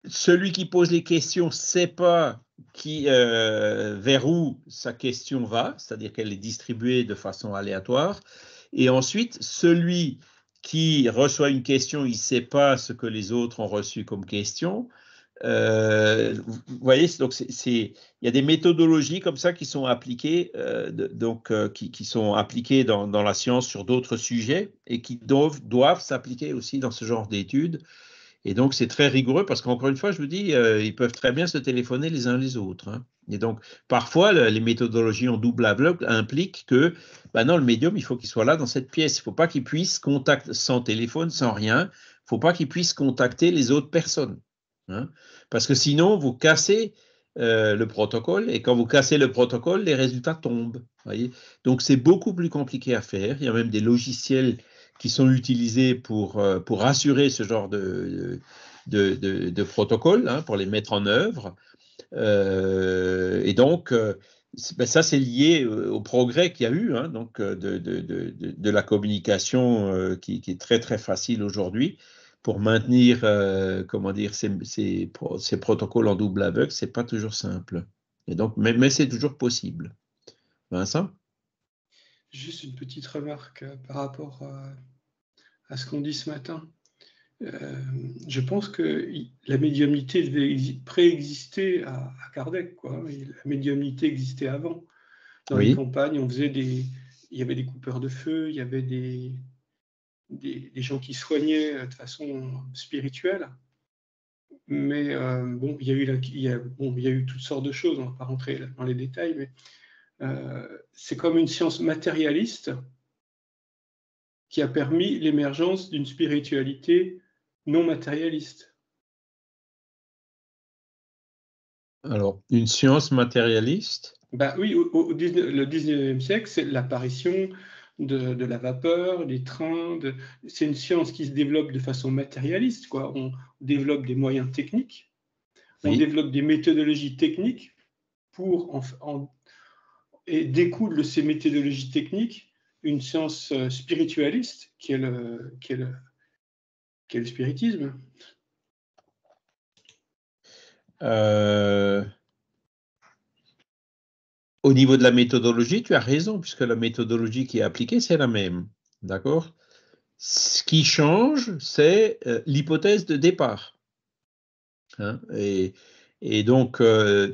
[SPEAKER 1] celui qui pose les questions ne sait pas qui, euh, vers où sa question va, c'est-à-dire qu'elle est distribuée de façon aléatoire. Et ensuite, celui qui reçoit une question, il ne sait pas ce que les autres ont reçu comme question. Euh, vous voyez, donc il y a des méthodologies comme ça qui sont appliquées, euh, donc qui, sont appliquées dans, la science sur d'autres sujets et qui doivent s'appliquer aussi dans ce genre d'études. Et donc, c'est très rigoureux parce qu'encore une fois, je vous dis, euh, ils peuvent très bien se téléphoner les uns les autres. Hein. Et donc, parfois, les méthodologies en double aveugle impliquent que, bah non, le médium, il faut qu'il soit là dans cette pièce. Il ne faut pas qu'il puisse contacter sans téléphone, sans rien. Il ne faut pas qu'il puisse contacter les autres personnes. Hein. Parce que sinon, vous cassez euh, le protocole. Et quand vous cassez le protocole, les résultats tombent. donc, c'est beaucoup plus compliqué à faire. Il y a même des logiciels qui sont utilisés pour, euh, pour assurer ce genre de, de, de, protocole, hein, pour les mettre en œuvre. Euh, et donc, euh, ben, ça, c'est lié au progrès qu'il y a eu hein, donc de, de, la communication qui, est très, très facile aujourd'hui pour maintenir comment dire, ces, ces, ces, protocoles en double aveugle, ce n'est pas toujours simple. Et donc, mais, mais c'est toujours possible. Vincent
[SPEAKER 3] Juste une petite remarque euh, par rapport euh, à, ce qu'on dit ce matin. Euh, je pense que la médiumnité devait préexister à, Kardec. Hein. La médiumnité existait avant. Dans les campagnes, on faisait des, il y avait des coupeurs de feu, il y avait des, des, gens qui soignaient de façon spirituelle. Mais bon, il y, a eu il, y a, bon, il y a eu toutes sortes de choses, on ne va pas rentrer dans les détails, mais euh, c'est comme une science matérialiste qui a permis l'émergence d'une spiritualité non matérialiste.
[SPEAKER 1] Alors, une science matérialiste
[SPEAKER 3] bah Oui, au, XIXe le 19e siècle, c'est l'apparition de, la vapeur, des trains. c'est une science qui se développe de façon matérialiste. Quoi. On développe des moyens techniques, on développe des méthodologies techniques pour en, en, et découle de ces méthodologies techniques une science euh, spiritualiste qui est le, spiritisme.
[SPEAKER 1] Euh, au niveau de la méthodologie, tu as raison, puisque la méthodologie qui est appliquée, c'est la même. D'accord Ce qui change, c'est euh, l'hypothèse de départ. Hein et, donc, ce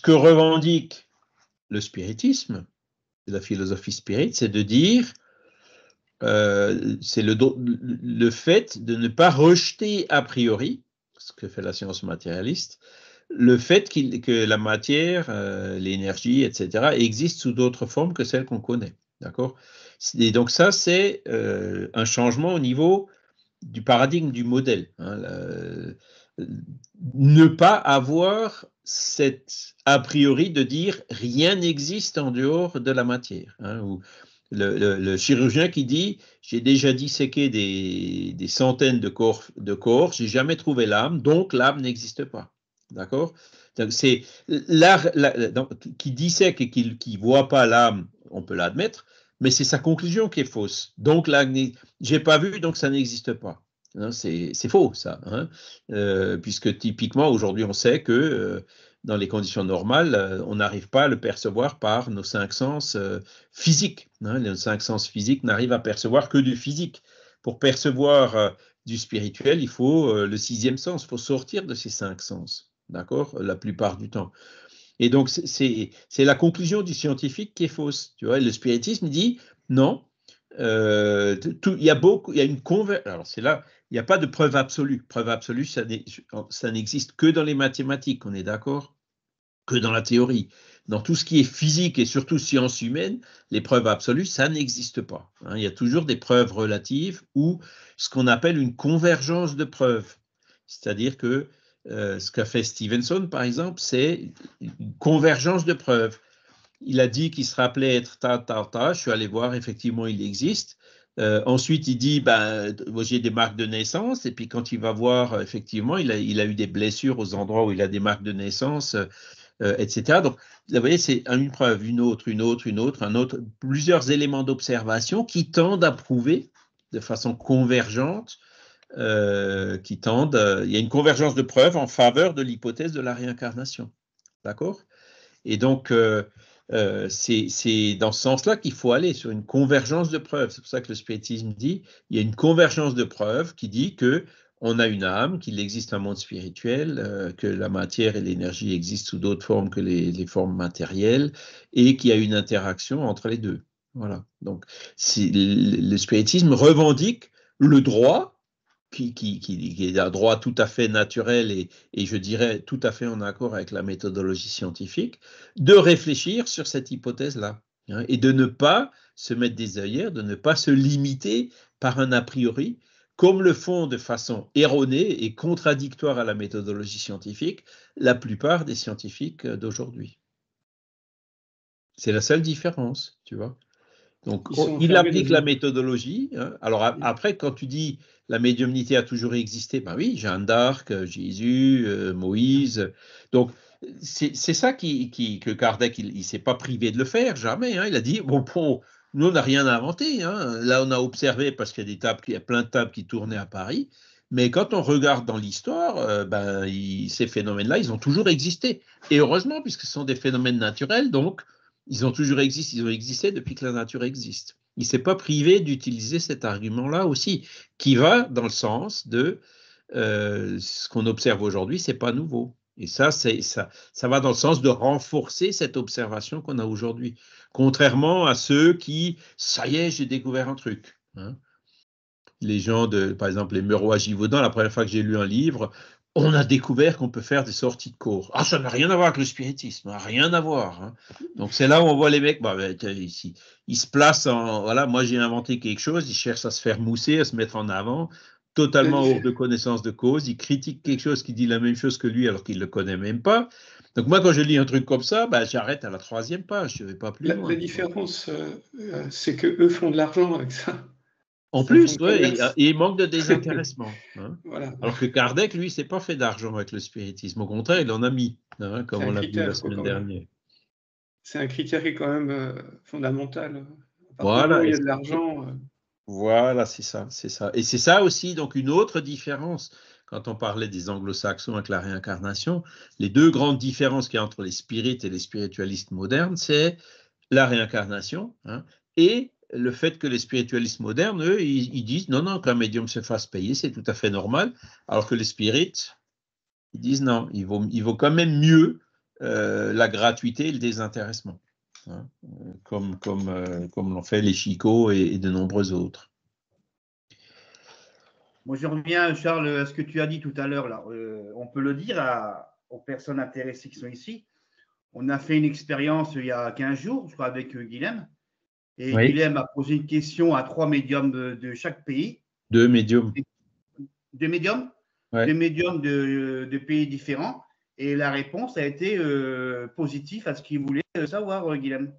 [SPEAKER 1] que revendique le spiritisme, la philosophie spirit, c'est de dire, euh, c'est le, fait de ne pas rejeter a priori, ce que fait la science matérialiste, le fait que la matière, euh, l'énergie, etc., existe sous d'autres formes que celles qu'on connaît. D'accord Et donc ça, c'est euh, un changement au niveau du paradigme du modèle. Hein, ne pas avoir cet a priori de dire rien n'existe en dehors de la matière. Hein, ou le, chirurgien qui dit j'ai déjà disséqué des, des, centaines de corps, de corps, j'ai jamais trouvé l'âme, donc l'âme n'existe pas. D'accord Donc c'est l'art qui dissèque et qui ne voit pas l'âme, on peut l'admettre, mais c'est sa conclusion qui est fausse. Donc là, j'ai pas vu, donc ça n'existe pas. Hein, c'est faux, ça. Hein. Euh, puisque typiquement, aujourd'hui, on sait que euh, dans les conditions normales, euh, on n'arrive pas à le percevoir par nos cinq sens physiques. Hein nos cinq sens physiques n'arrivent à percevoir que du physique. Pour percevoir du spirituel, il faut le sixième sens, il faut sortir de ces cinq sens, d'accord, la plupart du temps. Et donc, c'est la conclusion du scientifique qui est fausse. Tu vois, le spiritisme dit non, euh, il y a beaucoup, il y a une Alors c'est là, il n'y a pas de preuve absolue. Preuve absolue, ça n'existe que dans les mathématiques, on est d'accord Que dans la théorie. Dans tout ce qui est physique et surtout sciences humaines, les preuves absolues, ça n'existe pas. Hein. il y a toujours des preuves relatives ou ce qu'on appelle une convergence de preuves. C'est-à-dire que euh, ce qu'a fait Stevenson, par exemple, c'est une convergence de preuves. Il a dit qu'il se rappelait être ta, ta, ta. Je suis allé voir, effectivement, il existe. Euh, ensuite, il dit, ben, j'ai des marques de naissance. Et puis, quand il va voir, euh, effectivement, il a, eu des blessures aux endroits où il a des marques de naissance, euh, etc. Donc, vous voyez, c'est une preuve, une autre, une autre, une autre, un autre, plusieurs éléments d'observation qui tendent à prouver de façon convergente, qui tendent, il y a une convergence de preuves en faveur de l'hypothèse de la réincarnation. D'accord Et donc, euh, c'est dans ce sens-là qu'il faut aller sur une convergence de preuves. C'est pour ça que le spiritisme dit il y a une convergence de preuves qui dit que on a une âme, qu'il existe un monde spirituel, euh, que la matière et l'énergie existent sous d'autres formes que les, formes matérielles, et qu'il y a une interaction entre les deux. Voilà. Donc, le, le spiritisme revendique le droit qui, est un droit tout à fait naturel et, je dirais tout à fait en accord avec la méthodologie scientifique, de réfléchir sur cette hypothèse-là hein, et de ne pas se mettre des œillères, de ne pas se limiter par un a priori, comme le font de façon erronée et contradictoire à la méthodologie scientifique la plupart des scientifiques euh, d'aujourd'hui. C'est la seule différence, tu vois. Donc, il applique la méthodologie. Hein. Alors, après, quand tu dis la médiumnité a toujours existé, ben oui, Jeanne d'Arc, euh, Jésus, euh, Moïse. Donc, c'est ça qui, que Kardec, il ne s'est pas privé de le faire, jamais. Hein. Il a dit, bon, nous, on n'a rien inventé. Hein. Là, on a observé parce qu'il y a des tables, plein de tables qui tournaient à Paris. Mais quand on regarde dans l'histoire, euh, ben, ces phénomènes-là, ils ont toujours existé. Et heureusement, puisque ce sont des phénomènes naturels, donc ils ont toujours existé, ils ont existé depuis que la nature existe. Il ne s'est pas privé d'utiliser cet argument-là aussi, qui va dans le sens de euh, ce qu'on observe aujourd'hui, c'est pas nouveau. Et ça, ça, ça va dans le sens de renforcer cette observation qu'on a aujourd'hui, contrairement à ceux qui, ça y est, j'ai découvert un truc. Hein. les gens de, par exemple, les Murois Givaudan, la première fois que j'ai lu un livre, on a découvert qu'on peut faire des sorties de cours. Ah, ça n'a rien à voir avec le spiritisme, hein, rien à voir. Hein. Donc c'est là où on voit les mecs, bah, ben, ils se placent en, voilà, moi j'ai inventé quelque chose, ils cherchent à se faire mousser, à se mettre en avant, totalement hors de connaissance de cause, ils critiquent quelque chose qui dit la même chose que lui alors qu'il ne le connaît même pas. Donc moi quand je lis un truc comme ça, ben, j'arrête à la troisième page, je ne vais pas plus loin. La différence, euh, euh, c'est qu'eux font de l'argent avec ça.
[SPEAKER 3] En plus, il, manque de désintéressement.
[SPEAKER 1] [LAUGHS] Hein. voilà. Alors que Kardec, lui, s'est pas fait d'argent avec le spiritisme. Au contraire, il en a mis, hein, comme on l'a vu la semaine dernière.
[SPEAKER 3] C'est un critère qui est quand même euh, fondamental.
[SPEAKER 1] Voilà. Il l'argent. Euh. Voilà, c'est ça, c'est ça. Et c'est ça aussi, donc, une autre différence. Quand on parlait des anglo-saxons avec la réincarnation, les deux grandes différences qu'il y a entre les spirites et les spiritualistes modernes, c'est la réincarnation hein, et le fait que les spiritualistes modernes, eux, ils, disent non, non, qu'un médium se fasse payer, c'est tout à fait normal, alors que les spirites, ils disent non, il vaut, il vaut quand même mieux euh, la gratuité et le désintéressement, hein, comme, comme, euh, comme l'ont fait les chicots et, de nombreux autres.
[SPEAKER 2] Moi, je reviens, Charles, à ce que tu as dit tout à l'heure. Euh, on peut le dire aux personnes intéressées qui sont ici. On a fait une expérience il y a 15 jours, je crois, avec Guilhem et a posé une question à trois médiums de chaque pays.
[SPEAKER 1] Deux médiums.
[SPEAKER 2] Deux médiums Deux médiums de, pays différents. Et la réponse a été euh, positive à ce qu'il voulait euh, savoir, euh, Guilhem.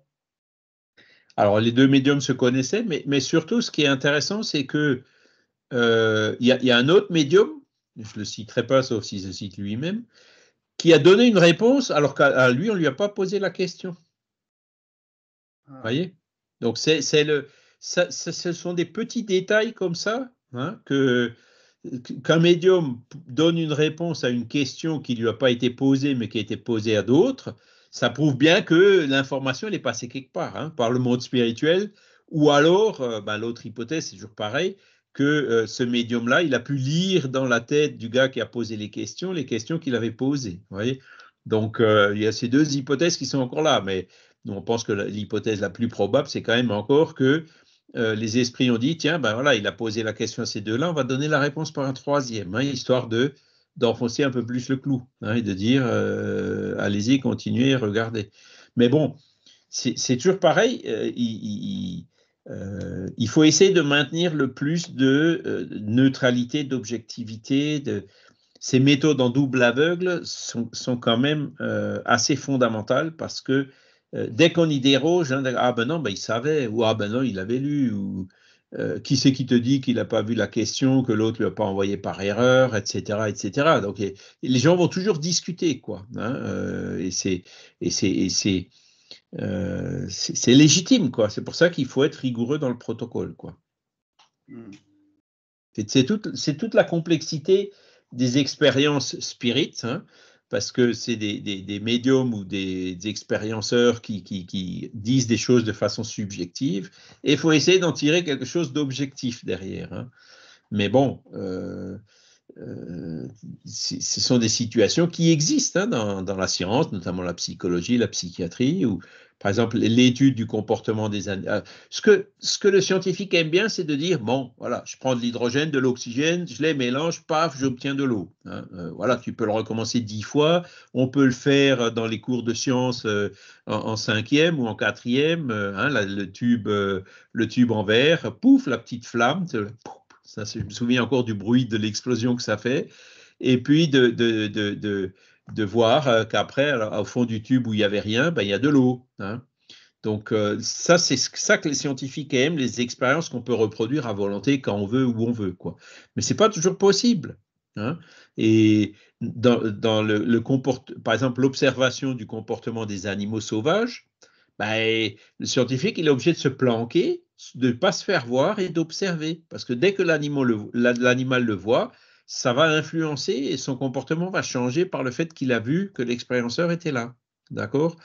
[SPEAKER 1] Alors, les deux médiums se connaissaient, mais, surtout, ce qui est intéressant, c'est que il y, a un autre médium, je ne le citerai pas, sauf s'il se cite lui-même, qui a donné une réponse alors qu'à lui, on ne lui a pas posé la question. Vous ah. voyez donc, c'est, le, ça, ce sont des petits détails comme ça hein, que qu'un médium donne une réponse à une question qui lui a pas été posée mais qui a été posée à d'autres, ça prouve bien que l'information est passée quelque part hein, par le monde spirituel ou alors euh, bah, l'autre hypothèse c'est toujours pareil que euh, ce médium là il a pu lire dans la tête du gars qui a posé les questions les questions qu'il avait posées. Vous voyez Donc euh, il y a ces deux hypothèses qui sont encore là mais on pense que l'hypothèse la plus probable, c'est quand même encore que euh, les esprits ont dit, tiens, ben voilà, il a posé la question à ces deux-là, on va donner la réponse par un troisième, hein, histoire de d'enfoncer un peu plus le clou hein, et de dire, euh, allez-y, continuez, regardez. Mais bon, c'est toujours pareil, euh, il, faut essayer de maintenir le plus de neutralité, d'objectivité, de... Ces méthodes en double aveugle sont, sont quand même assez fondamentales parce que euh, dès qu'on y déroge, hein, ah ben non, ben, il savait, ou ah ben non, il avait lu, ou euh, qui c'est qui te dit qu'il n'a pas vu la question, que l'autre ne l'a pas envoyé par erreur, etc. etc. Donc les gens vont toujours discuter, quoi. Hein, euh, et c'est c'est légitime, quoi. C'est pour ça qu'il faut être rigoureux dans le protocole, quoi. Hmm. C'est toute, la complexité des expériences spirites. Hein, parce que c'est des, médiums ou des, expérienceurs qui, disent des choses de façon subjective, et il faut essayer d'en tirer quelque chose d'objectif derrière. Hein. Mais bon, euh, euh, ce sont des situations qui existent hein, dans, la science, notamment la psychologie, la psychiatrie, ou par exemple l'étude du comportement des animaux. Euh, ce que, ce que le scientifique aime bien, c'est de dire, bon, voilà, je prends de l'hydrogène, de l'oxygène, je les mélange, paf, j'obtiens de l'eau. Hein. Euh, voilà, tu peux le recommencer dix fois, on peut le faire dans les cours de sciences en, cinquième ou en quatrième, hein, le, tube, le tube en verre, pouf, la petite flamme, pouf, je me souviens encore du bruit de l'explosion que ça fait. Et puis de, de, de, de, voir euh, qu'après, au fond du tube où il n'y avait rien, ben, il y a de l'eau. Hein. Donc euh, ça, c'est ça que les scientifiques aiment, les expériences qu'on peut reproduire à volonté quand on veut, où on veut. Quoi. Mais ce n'est pas toujours possible. Hein. Et dans, dans le, le par exemple, l'observation du comportement des animaux sauvages, ben, le scientifique, il est obligé de se planquer de ne pas se faire voir et d'observer. Parce que dès que l'animal le, voit, ça va influencer et son comportement va changer par le fait qu'il a vu que l'expérienceur était là. D'accord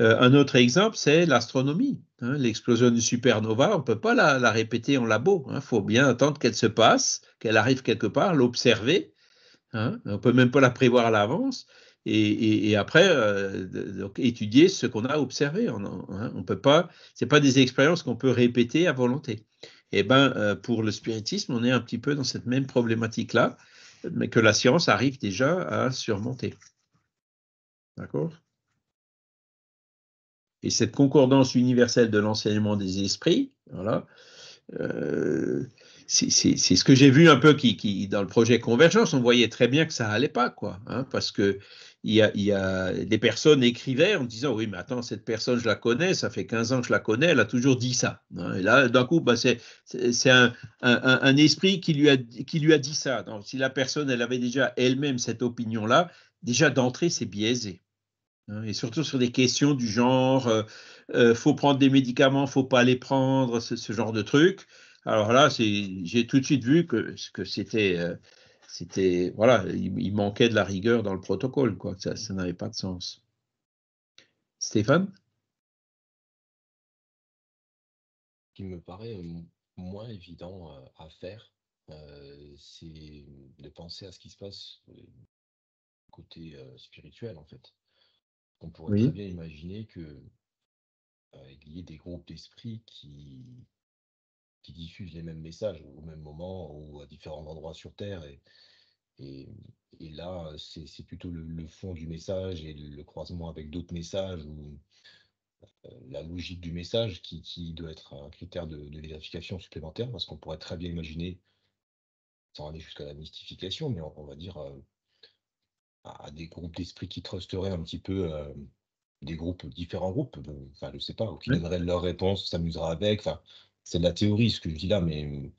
[SPEAKER 1] euh, Un autre exemple, c'est l'astronomie. Hein. L'explosion d'une supernova, on ne peut pas la, répéter en labo. Il hein. faut bien attendre qu'elle se passe, qu'elle arrive quelque part, l'observer. Hein. on ne peut même pas la prévoir à l'avance et, après euh, donc, étudier ce qu'on a observé. On ne hein, peut pas, c'est pas des expériences qu'on peut répéter à volonté. Et eh ben euh, pour le spiritisme, on est un petit peu dans cette même problématique là, mais que la science arrive déjà à surmonter. D'accord. Et cette concordance universelle de l'enseignement des esprits, voilà. Euh, c'est ce que j'ai vu un peu qui, dans le projet Convergence, on voyait très bien que ça allait pas, quoi, hein, parce que il y, a, des personnes écrivaient en disant oui mais attends cette personne je la connais ça fait 15 ans que je la connais elle a toujours dit ça hein. et là d'un coup bah, c'est un, un, esprit qui lui a qui lui a dit ça donc si la personne elle avait déjà elle-même cette opinion là déjà d'entrée c'est biaisé hein. et surtout sur des questions du genre euh, euh, faut prendre des médicaments faut pas les prendre ce, genre de truc alors là j'ai tout de suite vu que que c'était euh, c'était voilà, il, manquait de la rigueur dans le protocole, quoi. Ça, n'avait pas de sens. Stéphane
[SPEAKER 2] qui me paraît euh, moins
[SPEAKER 1] évident euh, à faire, euh, c'est de penser à ce qui se passe côté spirituel, en fait. On pourrait très bien imaginer que il y ait des groupes d'esprits qui, qui diffusent les mêmes messages au même moment ou à différents endroits sur Terre. Et, et, là, c'est plutôt le, fond du message et le, croisement avec d'autres messages ou euh, la logique du message qui, doit être un critère de, vérification supplémentaire parce
[SPEAKER 3] qu'on pourrait très bien imaginer, sans aller jusqu'à la mystification, mais on, va dire euh,
[SPEAKER 1] à des groupes d'esprit qui trusteraient un petit peu euh, des groupes, différents groupes, enfin je sais pas, ou qui donneraient leur réponse, s'amusera avec, enfin c'est de la théorie ce que je dis là, mais mmh,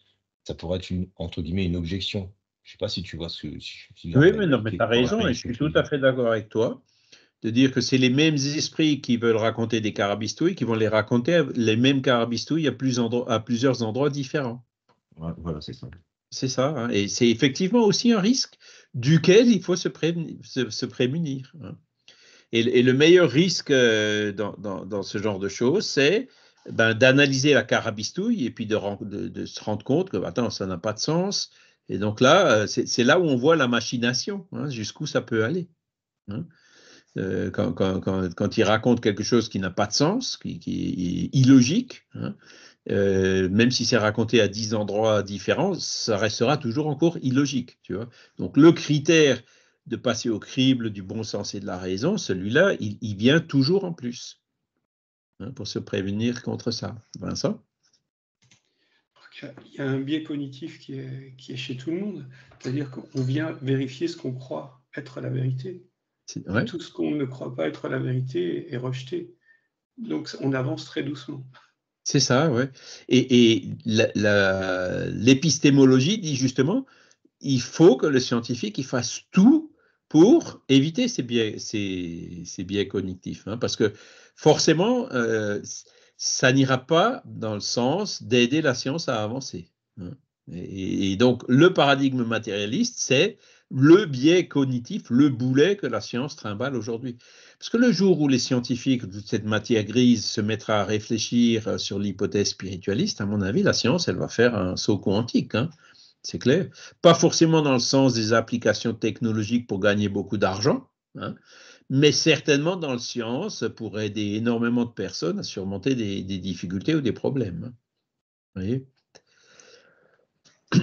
[SPEAKER 1] ça pourrait être une, entre guillemets une objection. Je ne sais pas si tu vois ce que. Si, oui, mais non, tu as raison, et je suis tout à fait d'accord avec toi de dire que c'est les mêmes esprits qui veulent raconter des carabistouilles, qui vont les raconter les mêmes carabistouilles à, plusieurs endroits différents. voilà, c'est ça. C'est ça, hein, et c'est effectivement aussi un risque duquel il faut se, prémunir. Hein. Et, le meilleur risque euh, dans, ce genre de choses, c'est ben, d'analyser la carabistouille et puis de, de, se rendre compte que, ben, attends, ça n'a pas de sens. Et donc là, euh, c'est là où on voit la machination, hein, jusqu'où ça peut aller. Hein. Euh, quand, quand, quand, il raconte quelque chose qui n'a pas de sens, qui, qui est illogique, hein, euh, même si c'est raconté à dix endroits différents, ça restera toujours encore illogique. Tu vois donc le critère de passer au crible du bon sens et de la raison, celui-là, il vient toujours en plus. Hein, pour se prévenir contre ça. Vincent il
[SPEAKER 3] y a un biais cognitif qui est, chez tout le monde, c'est-à-dire qu'on vient vérifier ce qu'on croit être la vérité. Tout ce qu'on ne croit pas être la vérité est rejeté.
[SPEAKER 1] Donc on avance très doucement. C'est ça, ouais. Et, et l'épistémologie dit justement, il faut que le scientifique il fasse tout pour éviter ces biais, cognitifs. Hein, parce que forcément, euh, ça n'ira pas dans le sens d'aider la science à avancer. Hein. Et, donc, le paradigme matérialiste, c'est le biais cognitif, le boulet que la science trimballe aujourd'hui. Parce que le jour où les scientifiques de cette matière grise se mettra à réfléchir euh, sur l'hypothèse spiritualiste, à mon avis, la science, elle va faire un saut quantique. Hein. C'est clair. Pas forcément dans le sens des applications technologiques pour gagner beaucoup d'argent, hein, mais certainement dans le science pour aider énormément de personnes à surmonter des, difficultés ou des problèmes. Hein. [CLEARS THROAT]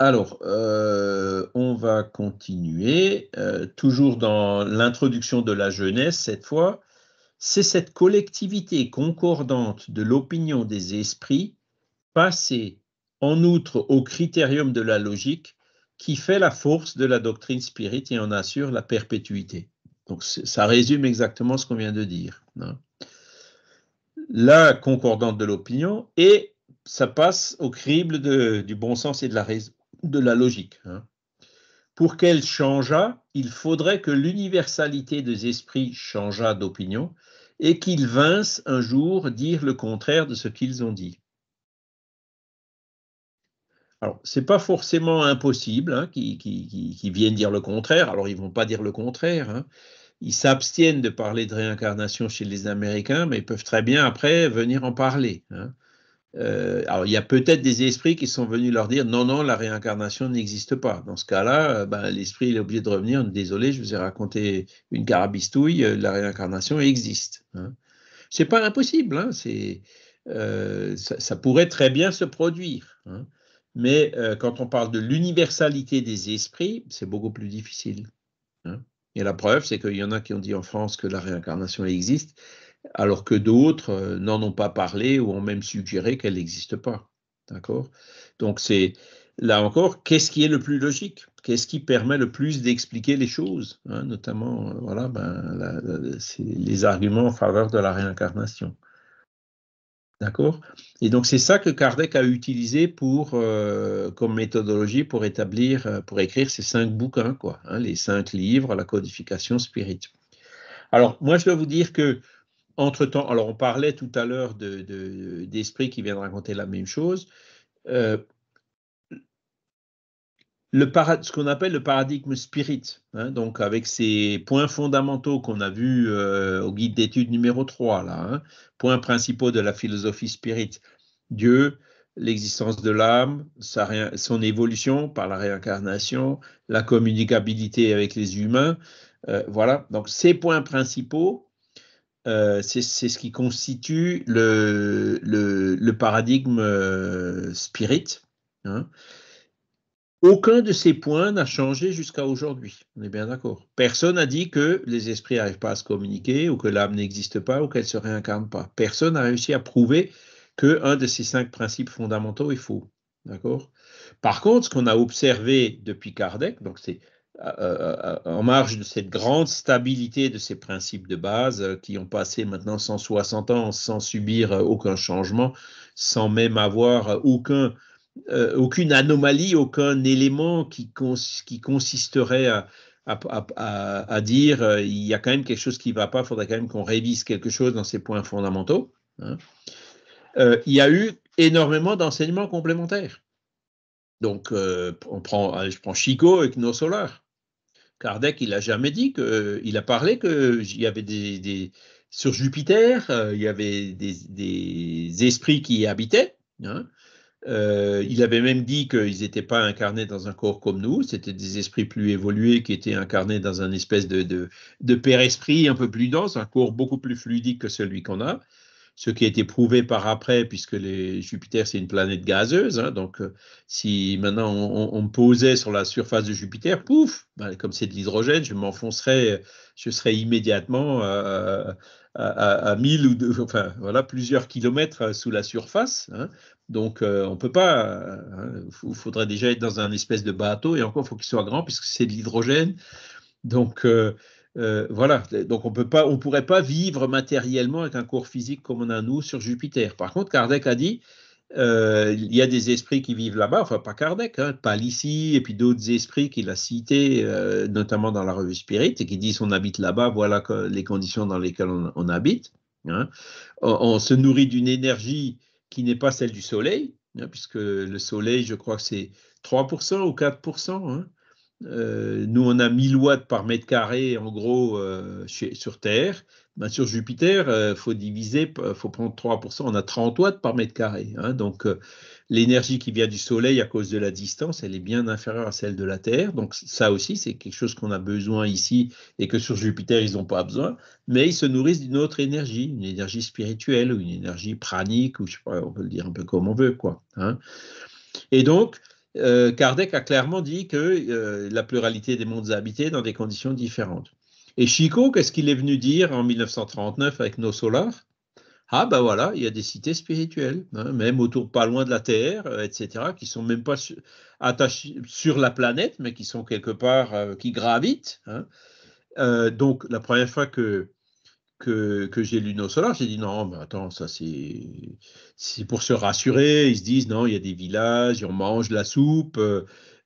[SPEAKER 1] Alors, euh, on va continuer, euh, toujours dans l'introduction de la jeunesse cette fois. C'est cette collectivité concordante de l'opinion des esprits, passée, en outre au critérium de la logique qui fait la force de la doctrine spirite et en assure la perpétuité. Donc ça résume exactement ce qu'on vient de dire. Hein. La concordante de l'opinion et ça passe au crible du bon sens et de la, de la logique. Hein. Pour qu'elle changeât, il faudrait que l'universalité des esprits changeât d'opinion et qu'ils vinssent un jour dire le contraire de ce qu'ils ont dit. Alors, c'est pas forcément impossible hein, qu'ils viennent dire le contraire. Alors, ils vont pas dire le contraire. Hein. Ils s'abstiennent de parler de réincarnation chez les Américains, mais ils peuvent très bien après venir en parler. Hein. Euh, alors, il y a peut-être des esprits qui sont venus leur dire non, non, la réincarnation n'existe pas. Dans ce cas-là, euh, ben, l'esprit est obligé de revenir. Désolé, je vous ai raconté une carabistouille, euh, la réincarnation existe. Hein. C'est pas impossible, c'est, ça, pourrait très bien se produire. Mais euh, quand on parle de l'universalité des esprits, c'est beaucoup plus difficile. Hein. Et la preuve, c'est qu'il y en a qui ont dit en France que la réincarnation existe, alors que d'autres euh, n'en ont pas parlé ou ont même suggéré qu'elle n'existe pas. D'accord Donc c'est là encore, qu'est-ce qui est le plus logique Qu'est-ce qui permet le plus d'expliquer les choses hein Notamment, euh, voilà, ben, les arguments en faveur de la réincarnation. D'accord Et donc c'est ça que Kardec a utilisé pour, euh, comme méthodologie pour établir, euh, pour écrire ces cinq bouquins, quoi, hein, les cinq livres, la codification spirituelle. Alors moi je dois vous dire que entre temps, alors on parlait tout à l'heure d'esprit de, qui vient raconter la même chose. Euh, le ce qu'on appelle le paradigme spirit, hein, donc avec ces points fondamentaux qu'on a vus euh, au guide d'études numéro 3, là, hein, points principaux de la philosophie spirit, Dieu, l'existence de l'âme, son évolution par la réincarnation, la communicabilité avec les humains, euh, voilà, donc ces points principaux, euh, c'est ce qui constitue le, le, le paradigme spirit. Hein. Aucun de ces points n'a changé jusqu'à aujourd'hui. On est bien d'accord. Personne n'a dit que les esprits n'arrivent pas à se communiquer ou que l'âme n'existe pas ou qu'elle ne se réincarne pas. Personne n'a réussi à prouver que un de ces cinq principes fondamentaux est faux. D'accord Par contre, ce qu'on a observé depuis Kardec, donc c'est euh, euh, euh, en marge de cette grande stabilité de ces principes de base qui ont passé maintenant 160 ans sans subir aucun changement, sans même avoir aucun euh, aucune anomalie, aucun élément qui, consisterait à, dire euh, il y a quand même quelque chose qui ne va pas, il faudrait quand même qu'on révise quelque chose dans ces points fondamentaux. Hein. Euh, il y a eu énormément d'enseignements complémentaires. Donc, on prend, je prends Chico et Knossolar. Kardec, il a jamais dit que, il a parlé qu'il y avait des, sur Jupiter, il y avait des, esprits qui y habitaient. Hein. Euh, il avait même dit qu'ils n'étaient pas incarnés dans un corps comme nous, c'était des esprits plus évolués qui étaient incarnés dans un espèce de, père-esprit un peu plus dense, un corps beaucoup plus fluidique que celui qu'on a, ce qui a été prouvé par après, puisque Jupiter, c'est une planète gazeuse. Hein. donc, euh, si maintenant on, on, posait sur la surface de Jupiter, pouf, ben, comme c'est de l'hydrogène, je m'enfoncerais, je serais immédiatement euh, à, 1000 ou voilà, plusieurs kilomètres euh, sous la surface. Hein. Donc, euh, on ne peut pas. Euh, hein, il faudrait déjà être dans un espèce de bateau, et encore, faut il faut qu'il soit grand, puisque c'est de l'hydrogène. Donc, voilà. Donc, on ne pourrait pas vivre matériellement avec un corps physique comme on a nous sur Jupiter. Par contre, Kardec a dit euh, il y a des esprits qui vivent là-bas, enfin pas Kardec, hein, ici, et puis d'autres esprits qu'il a cités, euh, notamment dans la revue Spirit, et qui disent on habite là-bas, voilà les conditions dans lesquelles on, habite. Hein. On, se nourrit d'une énergie qui n'est pas celle du soleil, hein, puisque le soleil, je crois que c'est 3% ou 4%. Euh, nous, on a 1000 watts par mètre carré, en gros, euh, sur Terre. Ben, sur Jupiter, il euh, faut diviser, faut prendre 3%, on a 30 watts par mètre carré. Hein. donc, l'énergie qui vient du Soleil à cause de la distance, elle est bien inférieure à celle de la Terre. Donc, ça aussi, c'est quelque chose qu'on a besoin ici et que sur Jupiter, ils n'ont pas besoin. Mais ils se nourrissent d'une autre énergie, une énergie spirituelle ou une énergie pranique, ou je sais pas, on peut le dire un peu comme on veut, quoi. Hein. Et donc, euh, Kardec a clairement dit que euh, la pluralité des mondes habités dans des conditions différentes. Et Chico, qu'est-ce qu'il est venu dire en 1939 avec nos solars Ah ben voilà, il y a des cités spirituelles, hein, même autour, pas loin de la Terre, euh, etc., qui sont même pas attachées sur la planète, mais qui sont quelque part, qui gravitent. Hein. donc la première fois que que, que j'ai lu nos solars, j'ai dit non, mais attends, ça c'est, c'est pour se rassurer. Ils se disent non, il y a des villages, on mange la soupe. Euh,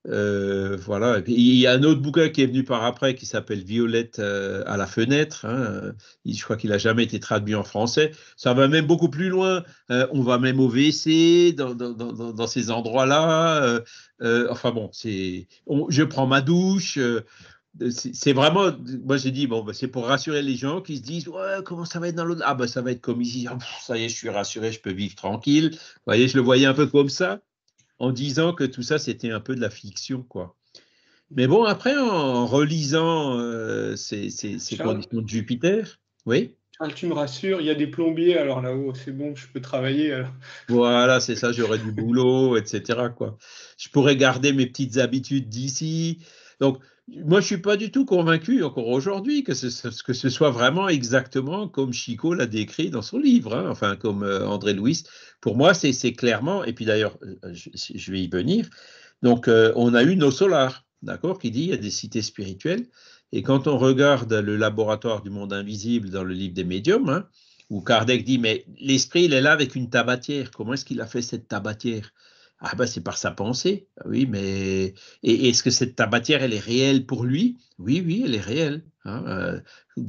[SPEAKER 1] euh, voilà. il y a un autre bouquin qui est venu par après qui s'appelle Violette euh, à la fenêtre. Hein. Je crois qu'il n'a jamais été traduit en français. Ça va même beaucoup plus loin. on va même au WC dans, dans, dans, ces endroits-là. enfin bon, c'est. je prends ma douche c'est vraiment, moi j'ai dit, bon, bah, c'est pour rassurer les gens qui se disent, comment ça va être dans l'autre Ah, ben ça va être comme ici, ah, ça y est, je suis rassuré, je peux vivre tranquille. Vous voyez, je le voyais un peu comme ça, en disant que tout ça, c'était un peu de la fiction, quoi. Mais bon, après, en relisant euh, ces, conditions de Jupiter, oui tu me rassures, il y a des plombiers, alors là-haut, c'est bon, je peux travailler. Voilà, c'est ça, j'aurai du boulot, etc. Quoi. Je pourrais garder mes petites habitudes d'ici. Donc, moi, je ne suis pas du tout convaincu encore aujourd'hui que ce, soit vraiment exactement comme Chico l'a décrit dans son livre, hein. enfin comme euh, André Louis. Pour moi, c'est clairement, et puis d'ailleurs, euh, euh, je, vais y venir. Donc, on a eu nos solars, d'accord, qui dit il y a des cités spirituelles. Et quand on regarde le laboratoire du monde invisible dans le livre des médiums, hein, où Kardec dit, mais l'esprit, il est là avec une tabatière, comment est-ce qu'il a fait cette tabatière ah ben c'est par sa pensée, ah oui, mais est-ce que cette tabatière, elle est réelle pour lui Oui, oui, elle est réelle. vous hein, euh.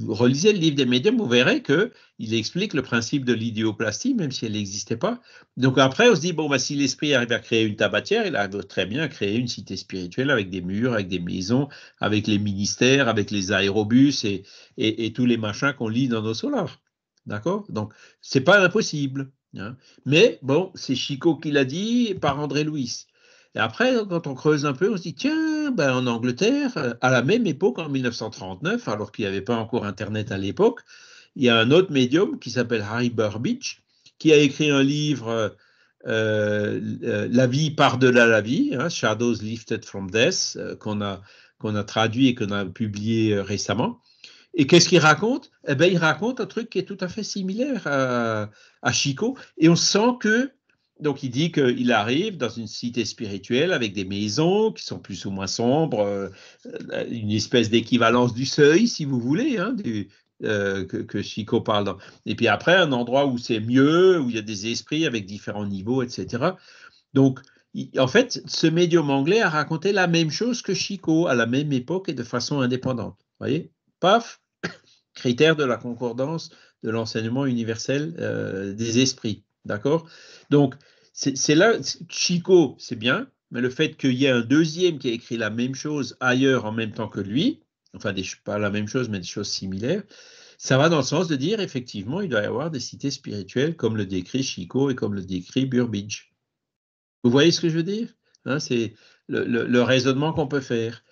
[SPEAKER 1] relisez le livre des médiums, vous verrez qu'il explique le principe de l'idéoplastie, même si elle n'existait pas. Donc après, on se dit, bon, bah, si l'esprit arrive à créer une tabatière, il arrive très bien à créer une cité spirituelle avec des murs, avec des maisons, avec les ministères, avec les aérobus et, et tous les machins qu'on lit dans nos solars. D'accord Donc, c'est pas impossible. Hein. Mais bon, c'est Chico qui l'a dit par André Louis. Et après, quand on creuse un peu, on se dit, tiens, ben, en Angleterre, à la même époque, en 1939, alors qu'il n'y avait pas encore Internet à l'époque, il y a un autre médium qui s'appelle Harry Burbidge, qui a écrit un livre, euh, euh, La vie par-delà la vie, hein, Shadows Lifted from Death, euh, qu'on qu'on a traduit et qu'on a publié récemment. Et qu'est-ce qu'il raconte Eh bien, il raconte un truc qui est tout à fait similaire à, Chico. Et on sent que, donc il dit qu'il arrive dans une cité spirituelle avec des maisons qui sont plus ou moins sombres, euh, une espèce d'équivalence du seuil, si vous voulez, hein, euh, que, Chico parle. Et puis après, un endroit où c'est mieux, où il y a des esprits avec différents niveaux, etc. Donc, en fait, ce médium anglais a raconté la même chose que Chico à la même époque et de façon indépendante. Vous voyez Paf, critère de la concordance de l'enseignement universel euh, des esprits. D'accord Donc, c'est là, Chico, c'est bien, mais le fait qu'il y ait un deuxième qui a écrit la même chose ailleurs en même temps que lui, enfin, pas la même chose, mais des choses similaires, ça va dans le sens de dire, effectivement, il doit y avoir des cités spirituelles comme le décrit Chico et comme le décrit Burbidge. Vous voyez ce que je veux dire hein, C'est le raisonnement qu'on peut faire.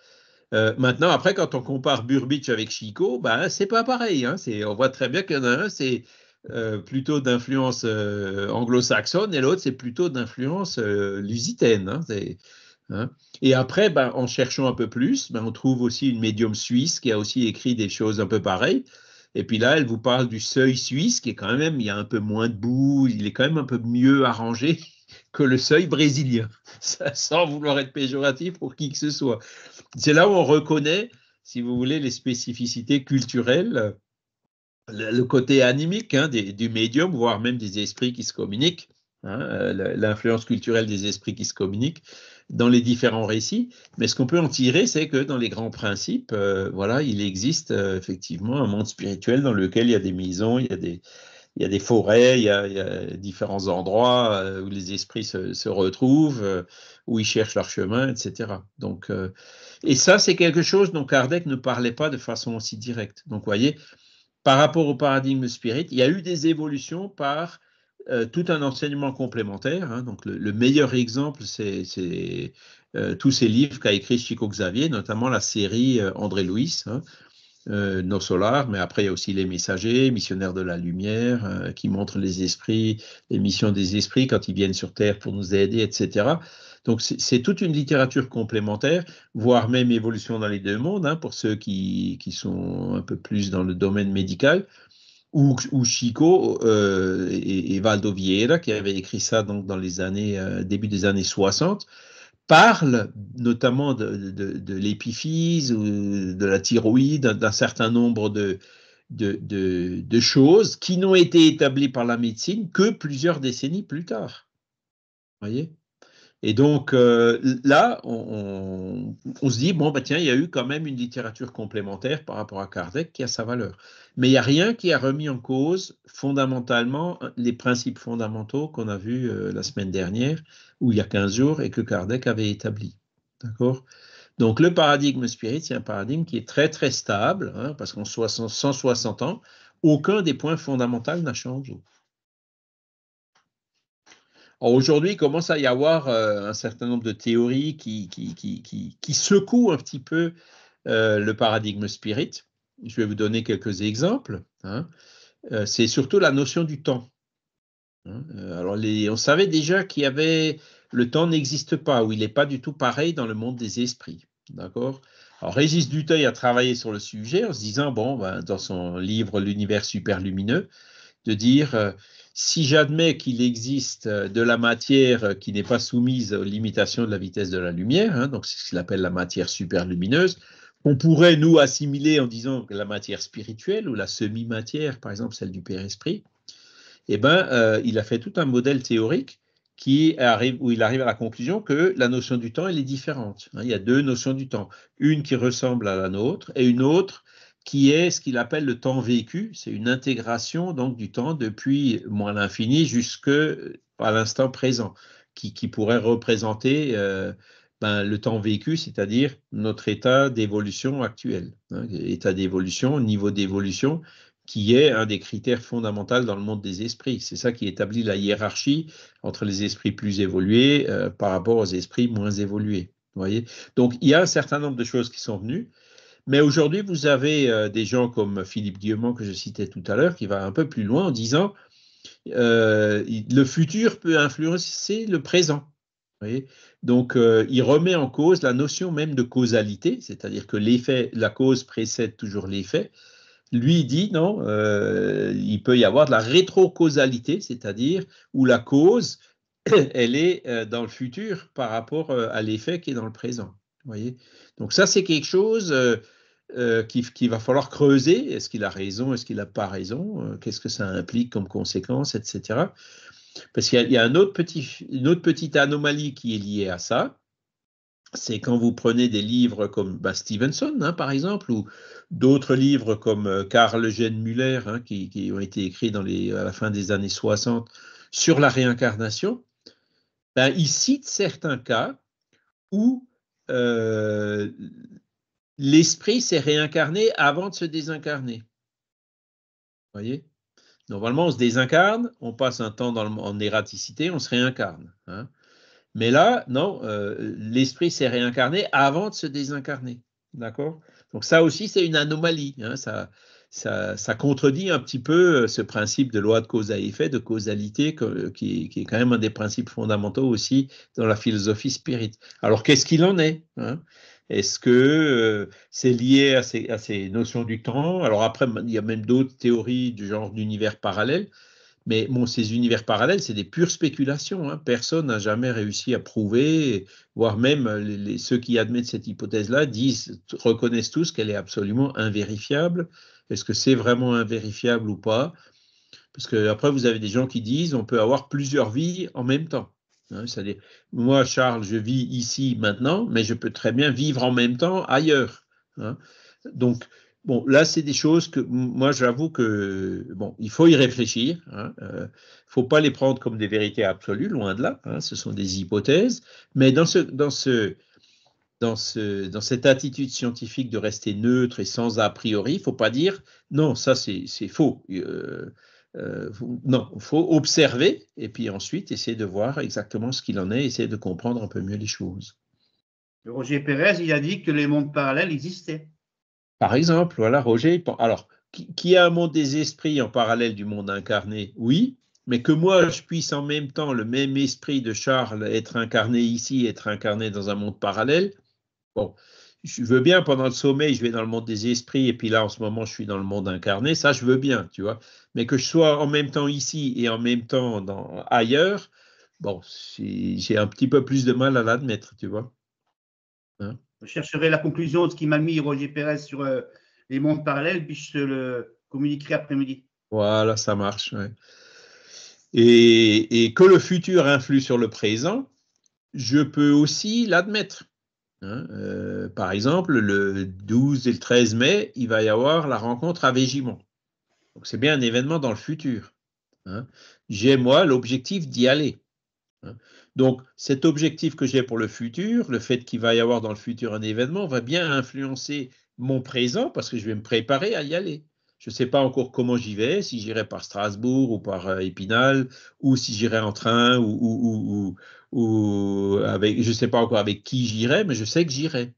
[SPEAKER 1] Euh, maintenant, après, quand on compare burbich avec Chico, ben, c'est pas pareil. Hein. on voit très bien qu'il y en a un, c'est euh, plutôt d'influence euh, anglo-saxonne et l'autre, c'est plutôt d'influence lusitaine. Hein. Hein. Et après, ben, en cherchant un peu plus, ben, on trouve aussi une médium suisse qui a aussi écrit des choses un peu pareilles. Et puis là, elle vous parle du seuil suisse qui est quand même, il y a un peu moins de boue, il est quand même un peu mieux arrangé [LAUGHS] que le seuil brésilien, Ça, sans vouloir être péjoratif pour qui que ce soit c'est là où on reconnaît, si vous voulez, les spécificités culturelles, le, côté animique hein, du médium, voire même des esprits qui se communiquent, hein, euh, l'influence culturelle des esprits qui se communiquent dans les différents récits. Mais ce qu'on peut en tirer, c'est que dans les grands principes, euh, voilà, il existe euh, effectivement un monde spirituel dans lequel il y a des maisons, il y a des, il y a des forêts, il y a, différents endroits euh, où les esprits se, retrouvent, euh, où ils cherchent leur chemin, etc. Donc, euh, et ça, c'est quelque chose dont Kardec ne parlait pas de façon aussi directe. Donc, vous voyez, par rapport au paradigme spirit, il y a eu des évolutions par tout un enseignement complémentaire. Hein. Donc, le, meilleur exemple, c'est tous ces livres qu'a écrit Chico Xavier, notamment la série André Louis. Hein. Euh, nos solars, mais après il y a aussi les messagers, missionnaires de la lumière, euh, qui montrent les esprits, les missions des esprits quand ils viennent sur Terre pour nous aider, etc. Donc c'est toute une littérature complémentaire, voire même évolution dans les deux mondes, hein, pour ceux qui, sont un peu plus dans le domaine médical, ou, Chico euh, et, Valdo Vieira, qui avaient écrit ça donc, dans les années, début des années 60, parle notamment de, l'épiphyse ou de la thyroïde, d'un certain nombre de, de choses qui n'ont été établies par la médecine que plusieurs décennies plus tard. Voyez et donc euh, là, on, se dit, bon, bah, tiens, il y a eu quand même une littérature complémentaire par rapport à Kardec qui a sa valeur. Mais il n'y a rien qui a remis en cause fondamentalement les principes fondamentaux qu'on a vus euh, la semaine dernière, ou il y a 15 jours, et que Kardec avait établi. D'accord Donc le paradigme spirit, c'est un paradigme qui est très, très stable, hein, parce qu'en 160 ans, aucun des points fondamentaux n'a changé. Aujourd'hui, il commence à y avoir euh, un certain nombre de théories qui, qui, secouent un petit peu euh, le paradigme spirit. Je vais vous donner quelques exemples. Hein. Euh, c'est surtout la notion du temps. Hein. Alors, les, on savait déjà qu'il y avait le temps n'existe pas ou il n'est pas du tout pareil dans le monde des esprits. D'accord Alors, Régis Duteuil a travaillé sur le sujet en se disant, bon, ben, dans son livre L'univers superlumineux, de dire si j'admets qu'il existe euh, de la matière euh, qui n'est pas soumise aux limitations de la vitesse de la lumière, hein, donc c'est ce qu'il appelle la matière superlumineuse, on pourrait nous assimiler en disant que la matière spirituelle ou la semi-matière, par exemple celle du Père Esprit, eh ben, euh, il a fait tout un modèle théorique qui arrive, où il arrive à la conclusion que la notion du temps, elle est différente. Hein. il y a deux notions du temps, une qui ressemble à la nôtre et une autre qui est ce qu'il appelle le temps vécu. C'est une intégration donc du temps depuis moins l'infini jusqu'à euh, l'instant présent, qui, pourrait représenter euh, ben, le temps vécu, c'est-à-dire notre état d'évolution actuel, hein, état d'évolution, niveau d'évolution, qui est un des critères fondamentaux dans le monde des esprits. C'est ça qui établit la hiérarchie entre les esprits plus évolués euh, par rapport aux esprits moins évolués. Voyez Donc, il y a un certain nombre de choses qui sont venues. Mais aujourd'hui, vous avez euh, des gens comme Philippe Guillemont, que je citais tout à l'heure, qui va un peu plus loin en disant euh, le futur peut influencer le présent. Donc, euh, il remet en cause la notion même de causalité, c'est-à-dire que l'effet, la cause précède toujours l'effet. Lui dit non, il peut y avoir de la rétrocausalité, c'est-à-dire où la cause, [COUGHS] elle est dans le futur par rapport à l'effet qui est dans le présent voyez Donc ça, c'est quelque chose euh, euh, qu'il qui va falloir creuser. Est-ce qu'il a raison Est-ce qu'il n'a pas raison euh, Qu'est-ce que ça implique comme conséquence, etc. Parce qu'il y, a, un autre petit, une autre petite anomalie qui est liée à ça. C'est quand vous prenez des livres comme bah, Stevenson, hein, par exemple, ou d'autres livres comme Carl Eugène Muller hein, qui, qui, ont été écrits dans les, à la fin des années 60 sur la réincarnation, ben, il cite certains cas où euh, l'esprit s'est réincarné avant de se désincarner. voyez Normalement, on se désincarne, on passe un temps dans en erraticité, on se réincarne. Hein. Mais là, non, euh, l'esprit s'est réincarné avant de se désincarner. D'accord Donc ça aussi, c'est une anomalie. Hein, ça, ça, contredit un petit peu euh, ce principe de loi de cause à effet, de causalité, qui, est quand même un des principes fondamentaux aussi dans la philosophie spirit. Alors qu'est-ce qu'il en est hein Est-ce que euh, c'est lié à ces, notions du temps Alors après, il y a même d'autres théories du genre d'univers parallèle. Mais bon, ces univers parallèles, c'est des pures spéculations. Hein. Personne n'a jamais réussi à prouver, voire même euh, ceux qui admettent cette hypothèse-là reconnaissent tous qu'elle est absolument invérifiable est-ce que c'est vraiment invérifiable ou pas Parce que après, vous avez des gens qui disent on peut avoir plusieurs vies en même temps. Hein, moi, Charles, je vis ici maintenant, mais je peux très bien vivre en même temps ailleurs. Hein. Donc, bon, là, c'est des choses que moi, j'avoue que, bon, il faut y réfléchir. Il hein, ne euh, faut pas les prendre comme des vérités absolues, loin de là. Hein, ce sont des hypothèses. Mais dans ce, dans ce, dans, cette attitude scientifique de rester neutre et sans a priori, il ne faut pas dire non, ça c'est faux. Euh, euh, non, il faut observer et puis ensuite essayer de voir exactement ce qu'il en est, essayer de comprendre un peu mieux les choses.
[SPEAKER 2] Roger Pérez, il a dit que les mondes parallèles existaient.
[SPEAKER 1] Par exemple, voilà, Roger. Alors, qui a un monde des esprits en parallèle du monde incarné Oui, mais que moi je puisse en même temps le même esprit de Charles être incarné ici, être incarné dans un monde parallèle, Bon, je veux bien, pendant le sommeil, je vais dans le monde des esprits, et puis là, en ce moment, je suis dans le monde incarné, ça, je veux bien, tu vois. Mais que je sois en même temps ici et en même temps ailleurs, bon, j'ai un petit peu plus de mal à l'admettre, tu vois. Hein?
[SPEAKER 2] je chercherai la conclusion de ce qui m'a mis Roger Pérez sur euh, les mondes parallèles, puis je te le communiquerai après-midi.
[SPEAKER 1] Voilà, ça marche. Ouais. et que le futur influe sur le présent, je peux aussi l'admettre. Hein, euh, par exemple, le 12 et le 13 mai, il va y avoir la rencontre à Végimont. Donc c'est bien un événement dans le futur. Hein. J'ai, moi, l'objectif d'y aller. Hein. Donc cet objectif que j'ai pour le futur, le fait qu'il va y avoir dans le futur un événement, va bien influencer mon présent parce que je vais me préparer à y aller. Je ne sais pas encore comment j'y vais, si j'irai par Strasbourg ou par euh, Épinal, ou si j'irai en train ou ou avec, je sais pas encore avec qui j'irai, mais je sais que j'irai.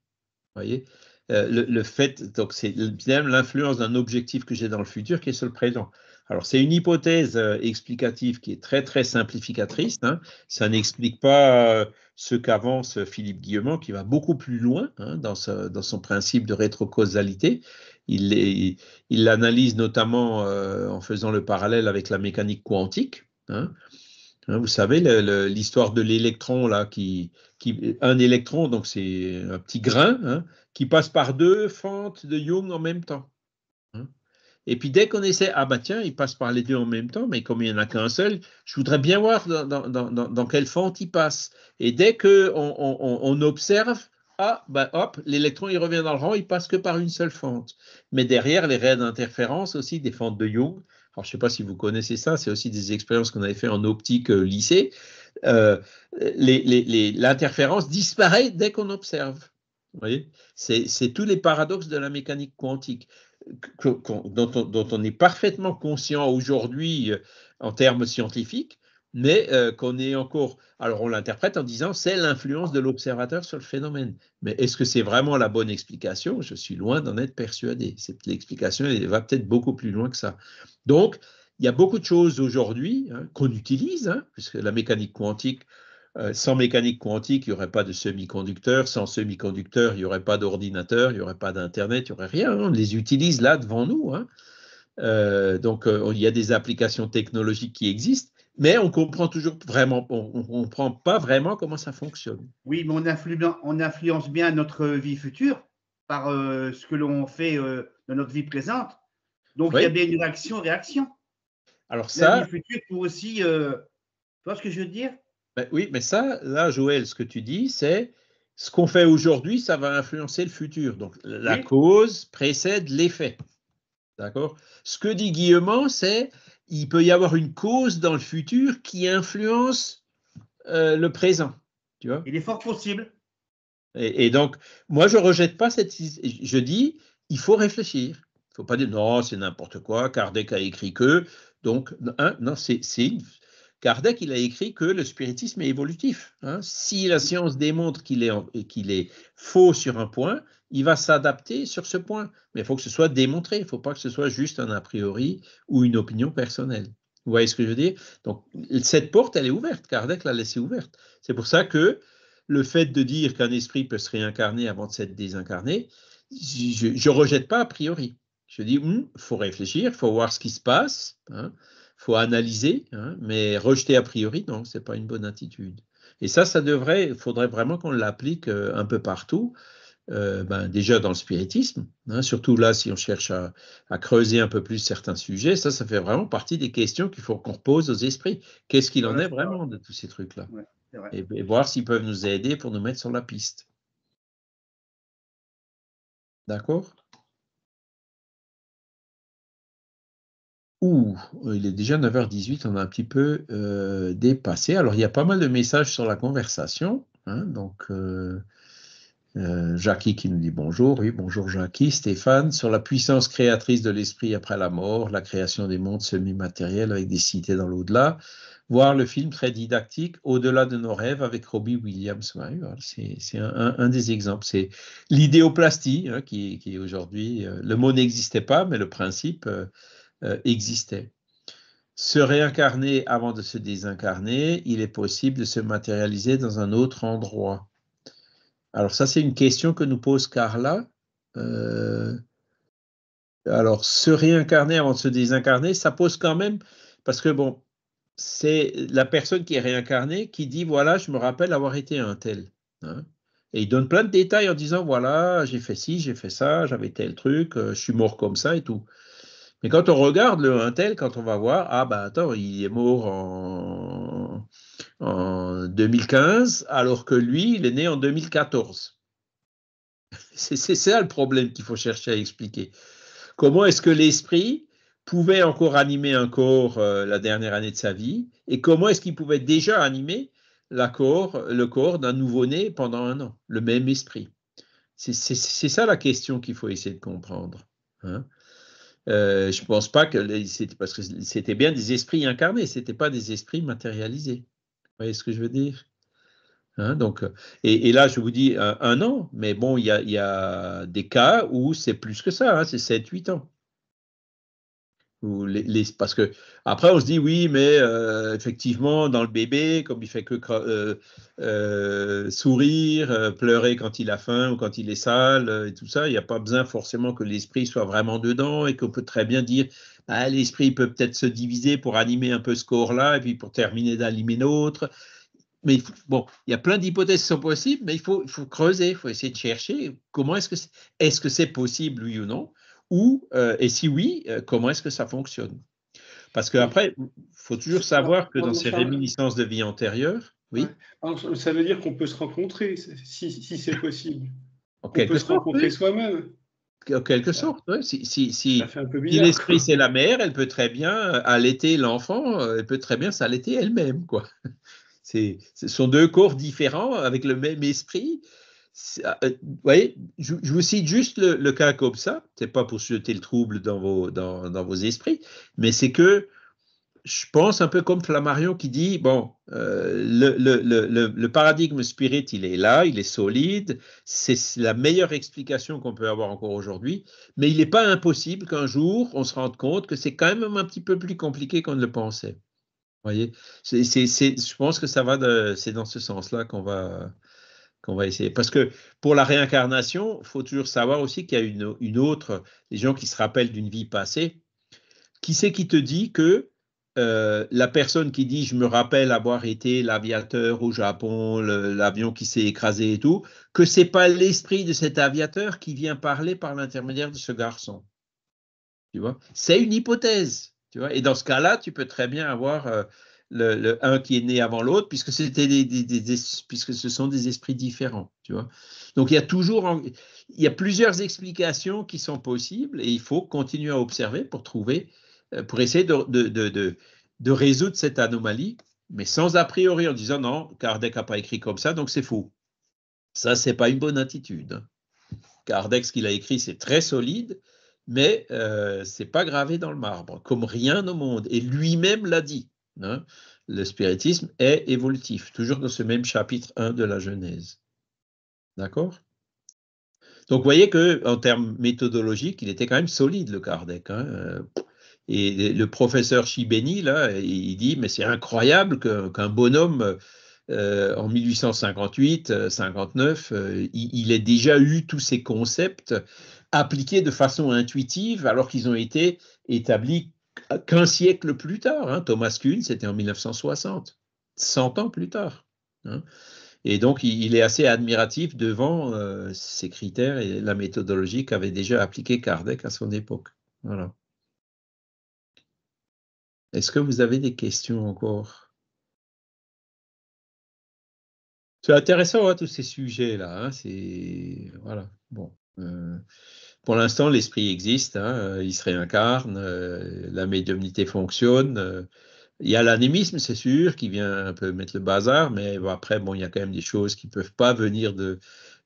[SPEAKER 1] Voyez, euh, le, fait, donc c'est l'influence d'un objectif que j'ai dans le futur qui est sur le présent. Alors c'est une hypothèse euh, explicative qui est très très simplificatrice. Hein. Ça n'explique pas euh, ce qu'avance Philippe Guillemont qui va beaucoup plus loin hein, dans, son principe de rétrocausalité. Il l'analyse notamment en faisant le parallèle avec la mécanique quantique. Hein. Hein, vous savez, l'histoire de l'électron, là, qui, un électron, donc c'est un petit grain, hein, qui passe par deux fentes de Young en même temps. Hein. Et puis dès qu'on essaie, ah bah tiens, il passe par les deux en même temps, mais comme il n'y en a qu'un seul, je voudrais bien voir dans, quelle fente il passe. Et dès qu'on on, observe, ah, ben hop, l'électron, il revient dans le rang, il passe que par une seule fente. Mais derrière, les raies d'interférence aussi, des fentes de Young, alors, je ne sais pas si vous connaissez ça, c'est aussi des expériences qu'on avait fait en optique euh, lycée. Euh, l'interférence disparaît dès qu'on observe. C'est tous les paradoxes de la mécanique quantique dont, on, est parfaitement conscient aujourd'hui euh, en termes scientifiques, mais euh, qu'on est encore. Alors on l'interprète en disant c'est l'influence de l'observateur sur le phénomène. Mais est-ce que c'est vraiment la bonne explication Je suis loin d'en être persuadé. Cette l'explication va peut-être beaucoup plus loin que ça. Donc il y a beaucoup de choses aujourd'hui hein, qu'on utilise, hein, puisque la mécanique quantique. Euh, sans mécanique quantique, il n'y aurait pas de semi-conducteurs. Sans semi-conducteurs, il n'y aurait pas d'ordinateur, il n'y aurait pas d'Internet, il n'y aurait rien. Hein. on les utilise là devant nous. Euh, donc, il y a des applications technologiques qui existent mais on comprend toujours vraiment, on ne comprend pas vraiment
[SPEAKER 2] comment ça fonctionne. Oui, mais on, on influence bien notre vie future par euh, ce que l'on fait euh, dans notre vie présente. Donc, il y a bien une action-réaction. Alors ça… La vie future pour aussi… Euh, tu vois ce que je veux dire ben Oui, mais ça,
[SPEAKER 1] là, Joël, ce que tu dis, c'est ce qu'on fait aujourd'hui, ça va influencer le futur. Donc, la cause précède l'effet. D'accord Ce que dit Guillemot, c'est il peut y avoir une cause dans le futur qui influence euh, le présent. Tu vois il est fort possible. Et, donc, moi, je ne rejette pas cette. Je dis, il faut réfléchir. Il faut pas dire non, c'est n'importe quoi. Kardec a écrit que. Donc, non, c'est Kardec, il a écrit que le spiritisme est évolutif. Hein. Si la science démontre qu'il est, qu'il est faux sur un point, il va s'adapter sur ce point. Mais il faut que ce soit démontré. Il ne faut pas que ce soit juste un a priori ou une opinion personnelle. Vous voyez ce que je veux dire Donc, cette porte, elle est ouverte. Kardec l'a laissée ouverte. C'est pour ça que le fait de dire qu'un esprit peut se réincarner avant de s'être désincarné, je ne rejette pas a priori. Je dis, il hum, faut réfléchir, il faut voir ce qui se passe, il hein. faut analyser, hein. mais rejeter a priori, non, ce n'est pas une bonne attitude. Et ça, ça devrait, il faudrait vraiment qu'on l'applique euh, un peu partout, euh, ben, déjà dans le spiritisme, hein, surtout là si on cherche à, creuser un peu plus certains sujets, ça, ça fait vraiment partie des questions qu'il faut qu'on repose aux esprits. Qu'est-ce qu'il en est vraiment de tous ces trucs-là et,
[SPEAKER 2] voir s'ils peuvent nous aider pour nous mettre sur la piste. D'accord Ouh,
[SPEAKER 1] euh, il est déjà 9h18, on a un petit peu euh, dépassé. Alors, il y a pas mal de messages sur la conversation. Hein, donc, euh, Jackie qui nous dit bonjour. Oui, bonjour Jackie. Stéphane, sur la puissance créatrice de l'esprit après la mort, la création des mondes semi-matériels avec des cités dans l'au-delà. Voir le film très didactique, Au-delà de nos rêves avec Robbie Williams. c'est un, des exemples. C'est l'idéoplastie hein, qui, qui aujourd'hui. Euh, le mot n'existait pas, mais le principe euh, existait. Se réincarner avant de se désincarner, il est possible de se matérialiser dans un autre endroit. Alors ça, c'est une question que nous pose Carla. Euh, alors, se réincarner avant de se désincarner, ça pose quand même, parce que bon, c'est la personne qui est réincarnée qui dit, voilà, je me rappelle avoir été un tel. Hein. Et il donne plein de détails en disant, voilà, j'ai fait ci, j'ai fait ça, j'avais tel truc, euh, je suis mort comme ça et tout. Mais quand on regarde le un tel, quand on va voir, ah ben, attends, il est mort en, en 2015, alors que lui, il est né en 2014. C'est ça le problème qu'il faut chercher à expliquer. Comment est-ce que l'esprit pouvait encore animer un corps euh, la dernière année de sa vie et comment est-ce qu'il pouvait déjà animer le corps d'un nouveau-né pendant un an, le même esprit C'est ça la question qu'il faut essayer de comprendre. Hein. Euh, je ne pense pas que c'était parce que c'était bien des esprits incarnés, ce c'était pas des esprits matérialisés. Vous voyez ce que je veux dire hein, donc, euh, et, là, je vous dis un, an, mais bon, il y a, des cas où c'est plus que ça, hein, c'est 7-8 ans. Ou les, parce que après on se dit oui mais euh, effectivement dans le bébé comme il fait que euh, euh, sourire pleurer quand il a faim ou quand il est sale et tout ça il n'y a pas besoin forcément que l'esprit soit vraiment dedans et qu'on peut très bien dire bah, l'esprit peut peut-être se diviser pour animer un peu ce corps là et puis pour terminer d'animer l'autre mais bon, il y a plein d'hypothèses qui sont possibles, mais il faut, il faut creuser, il faut essayer de chercher comment est-ce que est-ce que c'est possible, oui ou non ou, euh, et si oui, euh, comment est-ce que ça fonctionne Parce qu'après, il faut toujours savoir que dans ces réminiscences de vie antérieure, oui. ça veut dire qu'on peut se rencontrer, si, c'est possible. On peut se rencontrer soi-même. En quelque sorte, si, l'esprit c'est la mère, elle peut très bien euh, allaiter l'enfant, elle peut très bien s'allaiter elle-même. [LAUGHS] ce sont deux corps différents avec le même esprit, euh, euh, vous voyez, je, vous cite juste le, cas comme ça, c'est pas pour jeter le trouble dans vos, dans, dans vos esprits, mais c'est que je pense un peu comme Flammarion qui dit bon, euh, le, le, le, le, paradigme spirit, il est là, il est solide, c'est la meilleure explication qu'on peut avoir encore aujourd'hui, mais il n'est pas impossible qu'un jour on se rende compte que c'est quand même un petit peu plus compliqué qu'on ne le pensait. Vous voyez, c'est je pense que ça va, c'est dans ce sens-là qu'on va, qu'on va essayer. Parce que pour la réincarnation, il faut toujours savoir aussi qu'il y a une, autre, les gens qui se rappellent d'une vie passée, qui c'est qui te dit que euh, la personne qui dit je me rappelle avoir été l'aviateur au Japon, l'avion qui s'est écrasé et tout, que c'est pas l'esprit de cet aviateur qui vient parler par l'intermédiaire de ce garçon. Tu vois, c'est une hypothèse. Tu vois, et dans ce cas-là, tu peux très bien avoir euh, le, un qui est né avant l'autre, puisque c'était des, puisque ce sont des esprits différents, tu vois. Donc il y a toujours, il y a plusieurs explications qui sont possibles et il faut continuer à observer pour trouver, euh, pour essayer de, de, résoudre cette anomalie, mais sans a priori en disant non, Kardec n'a pas écrit comme ça, donc c'est faux. Ça, c'est pas une bonne attitude. Hein. Kardec, ce qu'il a écrit, c'est très solide, mais euh, c'est pas gravé dans le marbre, comme rien au monde. Et lui-même l'a dit. Hein. le spiritisme est évolutif, toujours dans ce même chapitre 1 de la Genèse. D'accord Donc, vous voyez qu'en termes méthodologiques, il était quand même solide, le Kardec. Hein, euh, et le professeur Chibeni, là, il dit, mais c'est incroyable qu'un bonhomme, euh, en 1858-59, euh, il, il, déjà eu tous ces concepts appliqués de façon intuitive, alors qu'ils ont été établis qu'un siècle plus tard. Hein, Thomas Kuhn, c'était en 1960, 100 ans plus tard. Hein. Et donc, il est assez admiratif devant ces euh, critères et la méthodologie qu'avait
[SPEAKER 2] déjà appliquée Kardec à son époque. Voilà. Est-ce que vous avez des questions encore
[SPEAKER 1] C'est intéressant, hein, tous ces sujets-là. C'est. Voilà. Bon. Euh, pour l'instant, l'esprit existe, hein. euh, il se réincarne, euh, la médiumnité fonctionne. Euh, il y a l'animisme, c'est sûr, qui vient un peu mettre le bazar, mais après, bon, il y a quand même des choses qui ne peuvent pas venir de,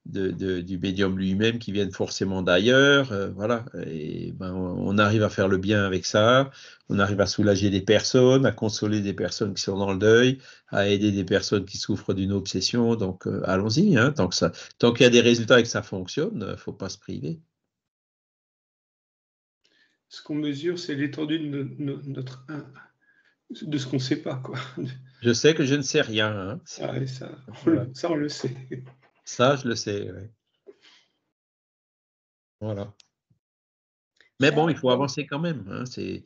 [SPEAKER 1] du médium lui-même qui viennent forcément d'ailleurs. voilà, et ben, on arrive à faire le bien avec ça, on arrive à soulager des personnes, à consoler des personnes qui sont dans le deuil, à aider des personnes qui souffrent d'une obsession. Donc allons-y, hein, tant qu'il ça... y a des résultats et que ça fonctionne, il ne faut pas se priver
[SPEAKER 3] ce qu'on mesure, c'est l'étendue de, notre de ce qu'on ne sait pas. Quoi.
[SPEAKER 1] Je sais que je ne sais rien. Hein. Ah ça, on le, [LAUGHS] ça, on le sait. Ça, je le sais. Voilà. Mais bon, il faut avancer quand même. Hein. C'est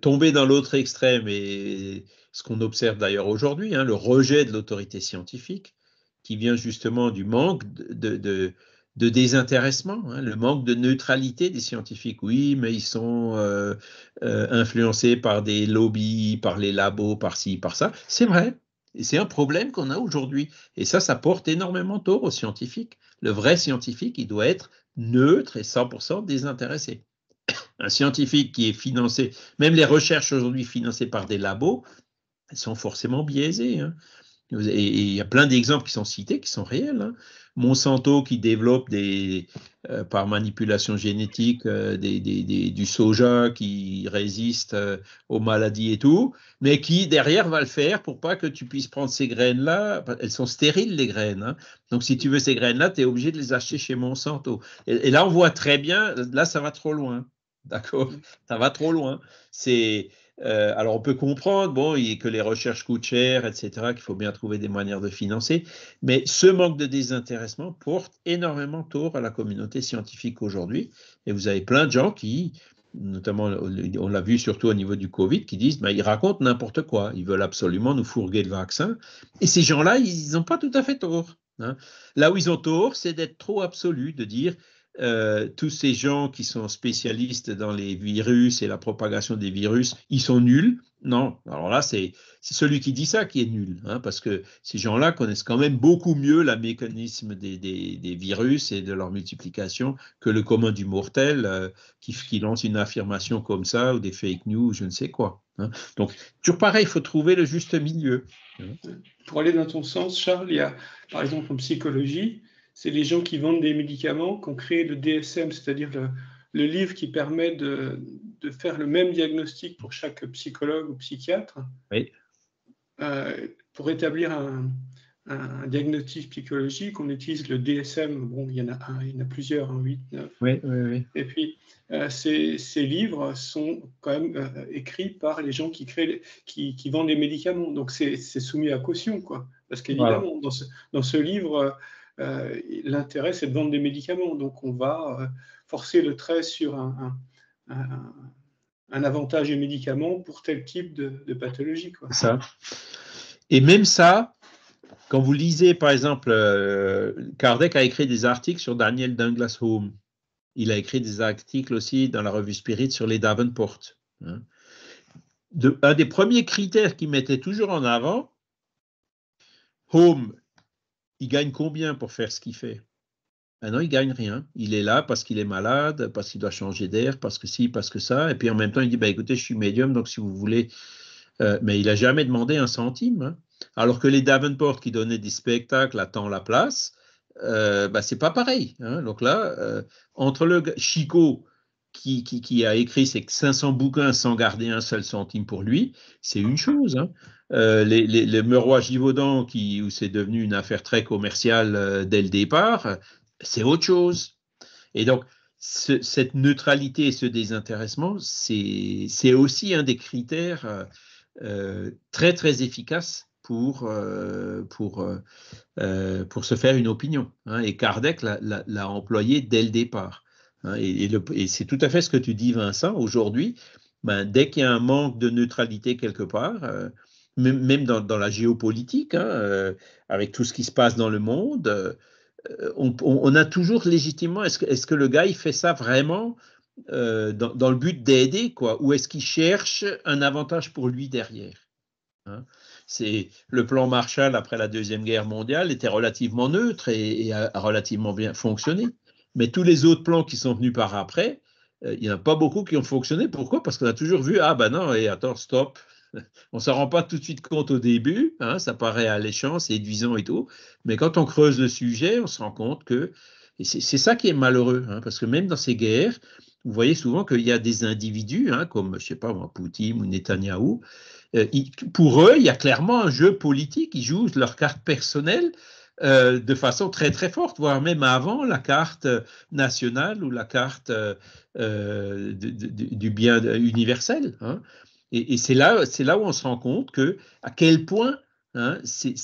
[SPEAKER 1] tomber dans l'autre extrême et ce qu'on observe d'ailleurs aujourd'hui, hein, le rejet de l'autorité scientifique, qui vient justement du manque de, de désintéressement, hein, le manque de neutralité des scientifiques. Oui, mais ils sont euh, euh, influencés par des lobbies, par les labos, par ci, par ça. C'est vrai. Et c'est un problème qu'on a aujourd'hui. Et ça, ça porte énormément tort aux scientifiques. Le vrai scientifique, il doit être neutre et 100% désintéressé. Un scientifique qui est financé, même les recherches aujourd'hui financées par des labos, elles sont forcément biaisées. Hein. Et il y a plein d'exemples qui sont cités, qui sont réels. Hein. Monsanto qui développe des, euh, par manipulation génétique euh, du soja qui résiste euh, aux maladies et tout, mais qui derrière va le faire pour pas que tu puisses prendre ces graines-là. Elles sont stériles, les graines. Hein. Donc si tu veux ces graines-là, tu es obligé de les acheter chez Monsanto. et, là, on voit très bien, là, ça va trop loin. D'accord Ça va trop loin. C'est euh, alors on peut comprendre bon, que les recherches coûtent cher, etc., qu'il faut bien trouver des manières de financer, mais ce manque de désintéressement porte énormément tort à la communauté scientifique aujourd'hui. Et vous avez plein de gens qui, notamment on l'a vu surtout au niveau du Covid, qui disent bah, ils racontent n'importe quoi, ils veulent absolument nous fourguer le vaccin. Et ces gens-là, ils n'ont pas tout à fait tort. Hein. Là où ils ont tort, c'est d'être trop absolu, de dire euh, tous ces gens qui sont spécialistes dans les virus et la propagation des virus, ils sont nuls. Non, alors là, c'est celui qui dit ça qui est nul, hein, parce que ces gens-là connaissent quand même beaucoup mieux la mécanisme des, virus et de leur multiplication que le commun du mortel euh, qui, lance une affirmation comme ça ou des fake news ou je ne sais quoi. Hein. Donc, toujours pareil, il faut trouver le juste milieu. Pour aller dans ton sens, Charles,
[SPEAKER 3] il y a par exemple en psychologie, c'est les gens qui vendent des médicaments qui ont créé le DSM, c'est-à-dire le, livre qui permet de, faire le même diagnostic pour chaque psychologue ou psychiatre, euh, pour établir un, diagnostic psychologique, on utilise le DSM, bon, il y en a il a plusieurs, 8, hein, 9. Oui, oui, Et puis, euh, ces, livres sont quand même euh, écrits par les gens qui, créent, qui, vendent les médicaments. Donc, c'est soumis à caution, quoi. Parce qu'évidemment, dans, ce, dans ce livre... Euh, l'intérêt, c'est de vendre des médicaments. Donc, on va euh, forcer le trait sur un, avantage des médicaments pour tel type de, pathologie.
[SPEAKER 1] Ça. Et même ça, quand vous lisez, par exemple, euh, Kardec a écrit des articles sur Daniel Douglas Home. Il a écrit des articles aussi dans la revue Spirit sur les Davenport. Hein. un des premiers critères qu'il mettait toujours en avant, Home il gagne combien pour faire ce qu'il fait ah Non, il gagne rien. Il est là parce qu'il est malade, parce qu'il doit changer d'air, parce que si, parce que ça. Et puis en même temps, il dit bah, écoutez, je suis médium, donc si vous voulez. Euh, mais il n'a jamais demandé un centime. Hein. Alors que les Davenport qui donnaient des spectacles à temps la place, ce euh, bah, c'est pas pareil. Hein. Donc là, euh, entre le Chico, qui, a écrit ces 500 bouquins sans garder un seul centime pour lui, c'est une chose. Hein. Euh, les, les, Givaudan, qui, où c'est devenu une affaire très commerciale euh, dès le départ, c'est autre chose. Et donc, cette neutralité et ce désintéressement, c'est aussi un des critères euh, très, très efficaces pour, euh, pour, pour se faire une opinion. Hein. Et Kardec l'a employé dès le départ. Hein, et, c'est tout à fait ce que tu dis, Vincent. Aujourd'hui, ben, dès qu'il y a un manque de neutralité quelque part, euh, même dans, la géopolitique, hein, euh, avec tout ce qui se passe dans le monde, euh, on, a toujours légitimement, est-ce que, le gars, il fait ça vraiment dans, le but d'aider, quoi, ou est-ce qu'il cherche un avantage pour lui derrière hein? le plan Marshall après la deuxième guerre mondiale était relativement neutre et a relativement bien fonctionné. Mais tous les autres plans qui sont venus par après, euh, il n'y en a pas beaucoup qui ont fonctionné. Pourquoi Parce qu'on a toujours vu, ah ben non, et attends, stop, [LAUGHS] on ne s'en rend pas tout de suite compte au début, hein, ça paraît alléchant, séduisant et tout, mais quand on creuse le sujet, on se rend compte que, c'est ça qui est malheureux, hein, parce que même dans ces guerres, vous voyez souvent qu'il y a des individus, hein, comme, je sais pas moi, Poutine ou Netanyahou, euh, pour eux, il y a clairement un jeu politique, ils jouent leur carte personnelle, euh, de façon très très forte, voire même avant la carte nationale ou la carte euh, du, bien universel. Hein. Et, c'est là, c'est là où on se rend compte que à quel point hein, ces,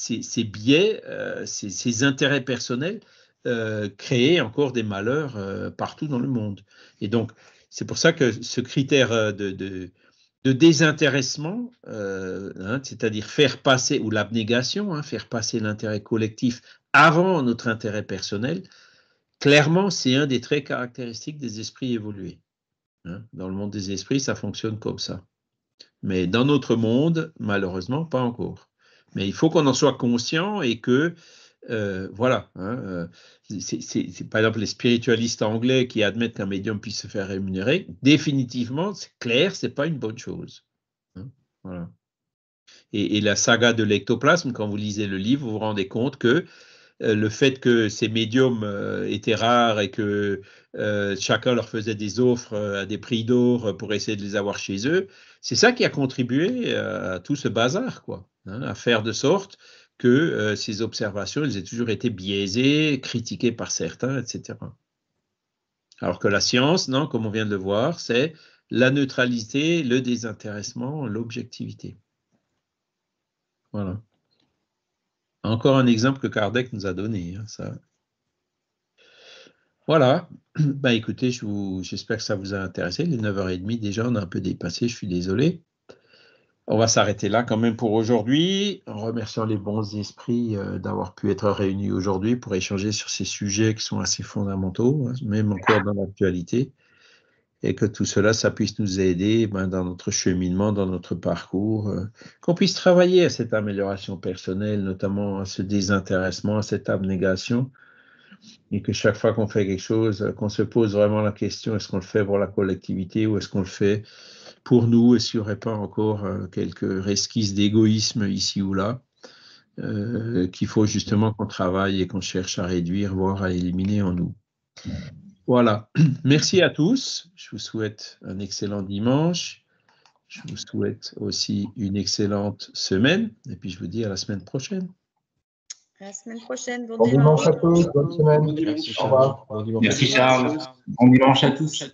[SPEAKER 1] biais, euh, ces, intérêts personnels créaient encore des malheurs partout dans le monde. Et donc c'est pour ça que ce critère de de désintéressement, euh, hein, c'est-à-dire faire passer, ou l'abnégation, hein, faire passer l'intérêt collectif avant notre intérêt personnel, clairement, c'est un des traits caractéristiques des esprits évolués. Hein. Dans le monde des esprits, ça fonctionne comme ça. Mais dans notre monde, malheureusement, pas encore. Mais il faut qu'on en soit conscient et que euh, voilà. Hein, euh, c'est par exemple les spiritualistes anglais qui admettent qu'un médium puisse se faire rémunérer. Définitivement, c'est clair, c'est pas une bonne chose. Hein, et, la saga de l'ectoplasme, quand vous lisez le livre, vous vous rendez compte que euh, le fait que ces médiums étaient rares et que chacun leur faisait des offres à des prix d'or pour essayer de les avoir chez eux, c'est ça qui a contribué à tout ce bazar, quoi, hein, à faire de sorte que euh, ces observations, elles ont toujours été biaisées, critiquées par certains, etc. Alors que la science, non, comme on vient de le voir, c'est la neutralité, le désintéressement, l'objectivité. Voilà. Encore un exemple que Kardec nous a donné, hein, ça. Voilà. Bah, écoutez, j'espère que ça vous a intéressé. Les est 9h30 déjà, on a un peu dépassé, je suis désolé. On va s'arrêter là quand même pour aujourd'hui, en remerciant les bons esprits euh, d'avoir pu être réunis aujourd'hui pour échanger sur ces sujets qui sont assez fondamentaux, hein, même encore dans l'actualité, et que tout cela, ça puisse nous aider ben, dans notre cheminement, dans notre parcours, euh, qu'on puisse travailler à cette amélioration personnelle, notamment à ce désintéressement, à cette abnégation, et que chaque fois qu'on fait quelque chose, euh, qu'on se pose vraiment la question, est-ce qu'on le fait pour la collectivité ou est-ce qu'on le fait pour nous et s'il n'y aurait pas encore euh, quelques resquisses d'égoïsme ici ou là, euh, qu'il faut justement qu'on travaille et qu'on cherche à réduire, voire à éliminer en nous. Voilà. [CLEARS THROAT] Merci à tous. Je vous souhaite un excellent dimanche. Je vous souhaite aussi une excellente semaine. Et puis, je vous dis à la semaine prochaine.
[SPEAKER 2] À la semaine prochaine. Bon, dimanche. à tous. Bonne semaine. Merci Charles. Bon dimanche à tous.